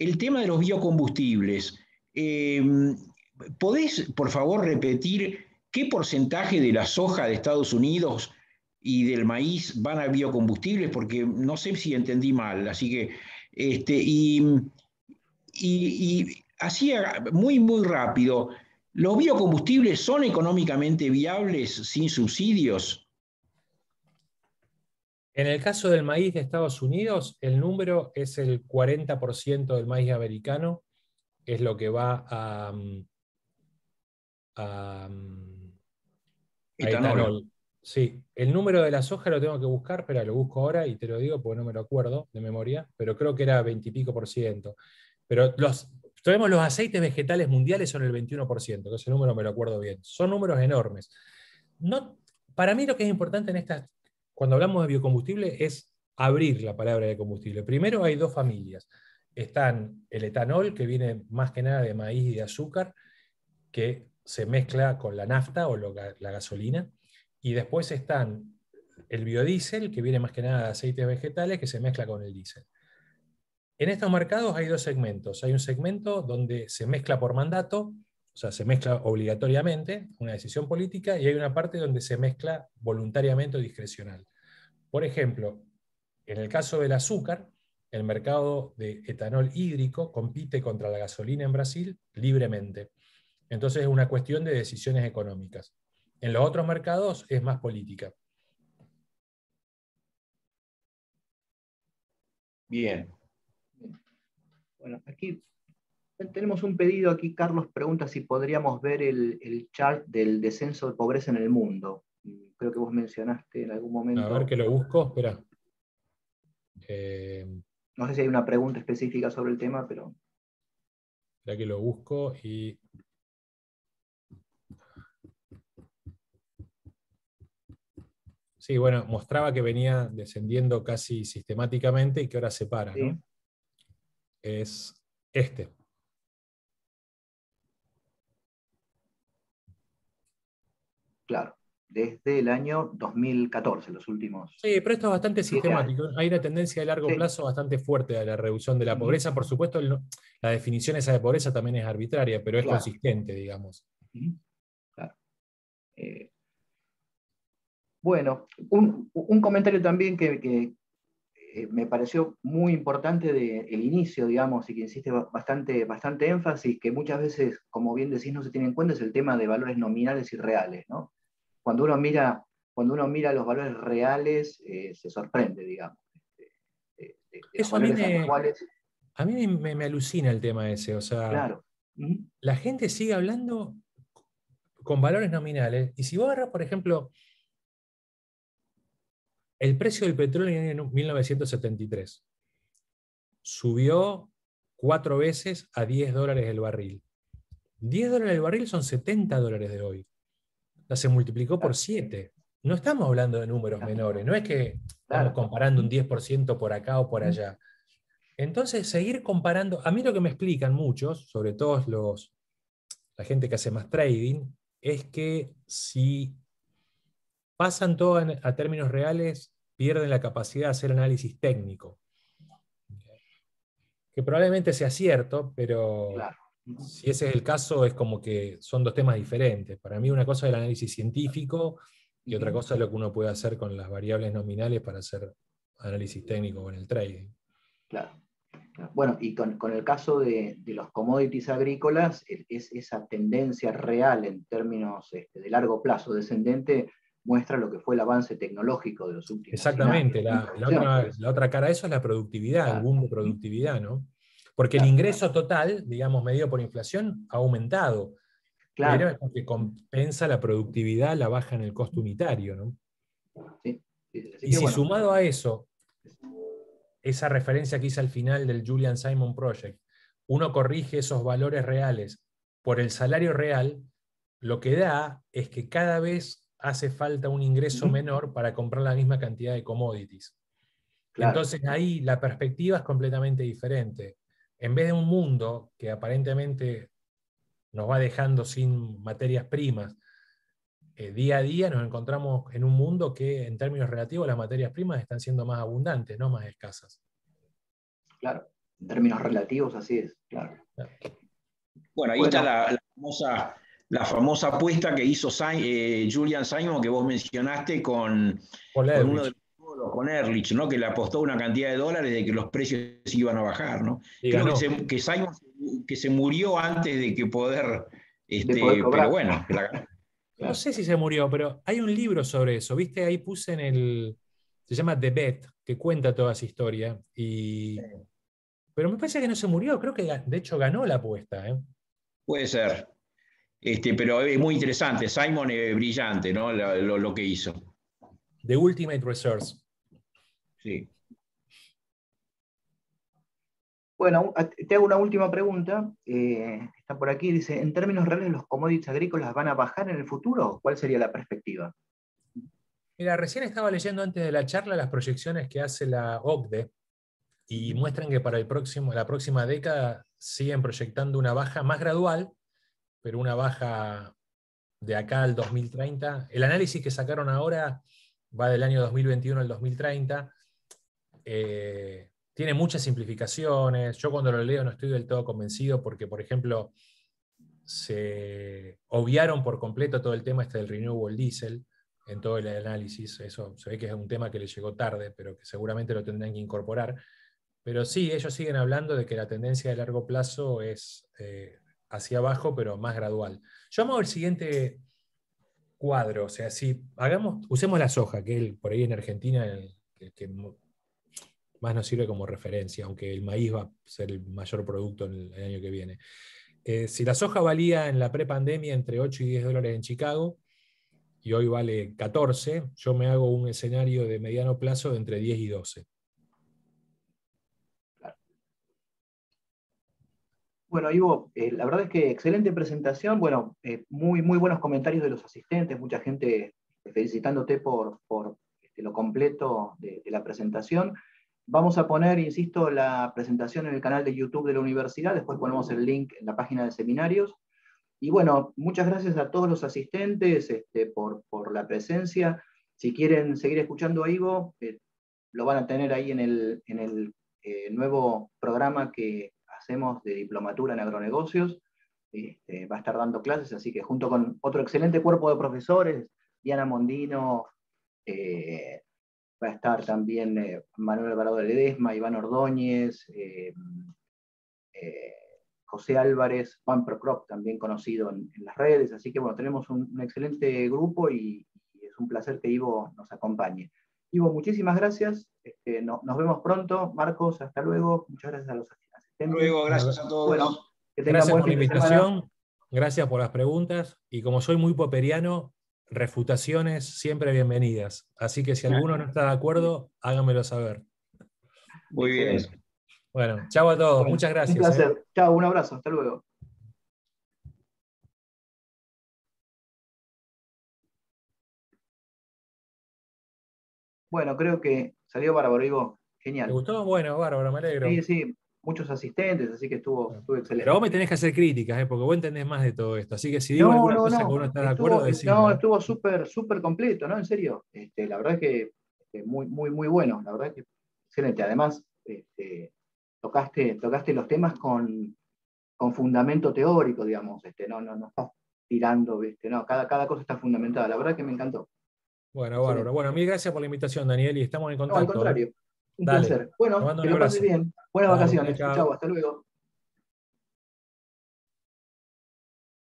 el tema de los biocombustibles. Eh, ¿Podés, por favor, repetir qué porcentaje de la soja de Estados Unidos y del maíz van a biocombustibles? Porque no sé si entendí mal, así que, este, y, y, así muy, muy rápido, ¿los biocombustibles son económicamente viables sin subsidios? En el caso del maíz de Estados Unidos, el número es el 40% del maíz americano, es lo que va a, mm, mm, Sí, el número de la soja lo tengo que buscar, pero lo busco ahora y te lo digo porque no me lo acuerdo de memoria, pero creo que era 20 y pico por ciento. Pero los, tenemos los aceites vegetales mundiales son el 21%, que ese número me lo acuerdo bien. Son números enormes. No, para mí lo que es importante en estas cuando hablamos de biocombustible es abrir la palabra de combustible. Primero hay dos familias. Están el etanol, que viene más que nada de maíz y de azúcar, que se mezcla con la nafta o la gasolina. Y después están el biodiesel, que viene más que nada de aceites vegetales, que se mezcla con el diésel. En estos mercados hay dos segmentos. Hay un segmento donde se mezcla por mandato, o sea, se mezcla obligatoriamente una decisión política y hay una parte donde se mezcla voluntariamente o discrecional. Por ejemplo, en el caso del azúcar, el mercado de etanol hídrico compite contra la gasolina en Brasil libremente. Entonces es una cuestión de decisiones económicas. En los otros mercados es más política. Bien. Bueno, aquí tenemos un pedido aquí, Carlos pregunta si podríamos ver el, el, chart del descenso de pobreza en el mundo. Creo que vos mencionaste en algún momento. A ver que lo busco, espera. Eh, no sé si hay una pregunta específica sobre el tema, pero. Ya que lo busco y. Sí, bueno, mostraba que venía descendiendo casi sistemáticamente y que ahora se para, ¿no? Es este. claro, desde el año 2014, los últimos. Sí, pero esto es bastante sistemático. Hay una tendencia de largo plazo bastante fuerte a la reducción de la pobreza. Por supuesto, la definición esa de pobreza también es arbitraria, pero es consistente, digamos. Claro. Eh, bueno, un, comentario también que, eh, me pareció muy importante del inicio, digamos, y que insiste bastante, bastante énfasis, que muchas veces, como bien decís, no se tiene en cuenta, es el tema de valores nominales y reales, ¿no? cuando uno mira, cuando uno mira los valores reales, eh, se sorprende, digamos. Este, eh, Eso a mí, me, alucina el tema ese. O sea, la gente sigue hablando con valores nominales. Y si vos agarras, por ejemplo, el precio del petróleo en 1973 subió cuatro veces a 10 dólares el barril. 10 dólares el barril son 70 dólares de hoy se multiplicó por 7. No estamos hablando de números menores, no es que estamos comparando un 10% por acá o por allá. Entonces, seguir comparando, a mí lo que me explican muchos, sobre todo los, la gente que hace más trading, es que si pasan todo a términos reales, pierden la capacidad de hacer análisis técnico. Que probablemente sea cierto, pero si ese es el caso, es como que son dos temas diferentes. Para mí una cosa es el análisis científico y otra cosa es lo que uno puede hacer con las variables nominales para hacer análisis técnico con el trading. Claro. Bueno, y con, el caso de, los commodities agrícolas, es, esa tendencia real en términos este, de largo plazo descendente muestra lo que fue el avance tecnológico de los últimos años. Exactamente, la, otra, cara de eso es la productividad, el boom de productividad, ¿no? Porque el ingreso total, digamos, medido por inflación, ha aumentado. Claro. Pero es que compensa la productividad, la baja en el costo unitario, Sí. y si sumado a eso, esa referencia que hice al final del Julian Simon Project, uno corrige esos valores reales por el salario real, lo que da es que cada vez hace falta un ingreso menor para comprar la misma cantidad de commodities. Claro. Entonces ahí la perspectiva es completamente diferente en vez de un mundo que aparentemente nos va dejando sin materias primas, eh, día a día nos encontramos en un mundo que en términos relativos las materias primas están siendo más abundantes, no más escasas. Claro, en términos relativos así es, claro. Bueno, ahí está la, famosa, apuesta que hizo eh, Julian Simon que vos mencionaste con, uno de los con Erlich, ¿no? que le apostó una cantidad de dólares de que los precios iban a bajar. ¿no? Creo que, Simon que se murió antes de que poder, este, pero bueno. No sé si se murió, pero hay un libro sobre eso, ¿viste? Ahí puse en el, se llama The Bet, que cuenta toda esa historia, y... Pero me parece que no se murió, creo que de hecho ganó la apuesta. ¿eh? Puede ser, este, pero es muy interesante, Simon es brillante, ¿no? lo que hizo. The Ultimate Resource. Sí. Bueno, te hago una última pregunta. Eh, está por aquí, dice, ¿en términos reales los commodities agrícolas van a bajar en el futuro? ¿Cuál sería la perspectiva? Mira, recién estaba leyendo antes de la charla las proyecciones que hace la OCDE y muestran que para el próximo, la próxima década siguen proyectando una baja más gradual, pero una baja de acá al 2030. El análisis que sacaron ahora va del año 2021 al 2030 eh, tiene muchas simplificaciones. Yo cuando lo leo no estoy del todo convencido porque, por ejemplo, se obviaron por completo todo el tema este del renewable diesel en todo el análisis. Eso se ve que es un tema que le llegó tarde, pero que seguramente lo tendrán que incorporar. Pero sí, ellos siguen hablando de que la tendencia de largo plazo es eh, hacia abajo, pero más gradual. Yo amo el siguiente cuadro, o sea, si hagamos, usemos la soja, que él, por ahí en Argentina el, que más nos sirve como referencia, aunque el maíz va a ser el mayor producto en el, año que viene. Eh, si la soja valía en la prepandemia entre 8 y 10 dólares en Chicago y hoy vale 14, yo me hago un escenario de mediano plazo de entre 10 y 12. Bueno, Ivo, eh, la verdad es que excelente presentación, bueno, eh, muy, muy buenos comentarios de los asistentes, mucha gente felicitándote por, este, lo completo de la presentación. Vamos a poner, insisto, la presentación en el canal de YouTube de la universidad, después ponemos el link en la página de seminarios. Y bueno, muchas gracias a todos los asistentes este, por, la presencia. Si quieren seguir escuchando a Ivo, eh, lo van a tener ahí en el, eh, nuevo programa que hacemos de diplomatura en agronegocios. Este, va a estar dando clases, así que junto con otro excelente cuerpo de profesores, Diana Mondino, eh, va a estar también eh, Manuel Alvarado de Ledesma, Iván Ordóñez, eh, eh, José Álvarez, Juan Procroc, también conocido en, las redes. Así que bueno, tenemos un, excelente grupo y, es un placer que Ivo nos acompañe. Ivo, muchísimas gracias. Este, nos vemos pronto. Marcos, hasta luego. Muchas gracias a los asistentes. luego, gracias a todos. gracias por la invitación. Gracias por las preguntas. Y como soy muy poperiano, refutaciones siempre bienvenidas. Así que si alguno no está de acuerdo, háganmelo saber. Muy bien. Bueno, chao a todos. Muchas gracias. Un placer. Eh. Chao, un abrazo. Hasta luego. Bueno, creo que salió bárbaro, Ivo. Genial. ¿Te gustó? Bueno, bárbaro, me alegro. Sí, sí muchos asistentes, así que estuvo, excelente. Pero vos me tenés que hacer críticas, eh, porque vos entendés más de todo esto. Así que si digo alguna cosa que no de ¿eh? acuerdo, No, estuvo súper, súper completo, ¿no? En serio. Este, la verdad es que este, muy, muy, muy bueno. La verdad que excelente. Además, este, tocaste, tocaste los temas con, con fundamento teórico, digamos. no, no, no estás tirando, ¿viste? No, cada, cada cosa está fundamentada. La verdad es que me encantó. Bueno, bueno Bueno, mil gracias por la invitación, Daniel, y estamos en contacto. No, al ¿eh? contrario. Un placer. Bueno, que lo pases bien. Buenas vacaciones. Chau, hasta luego.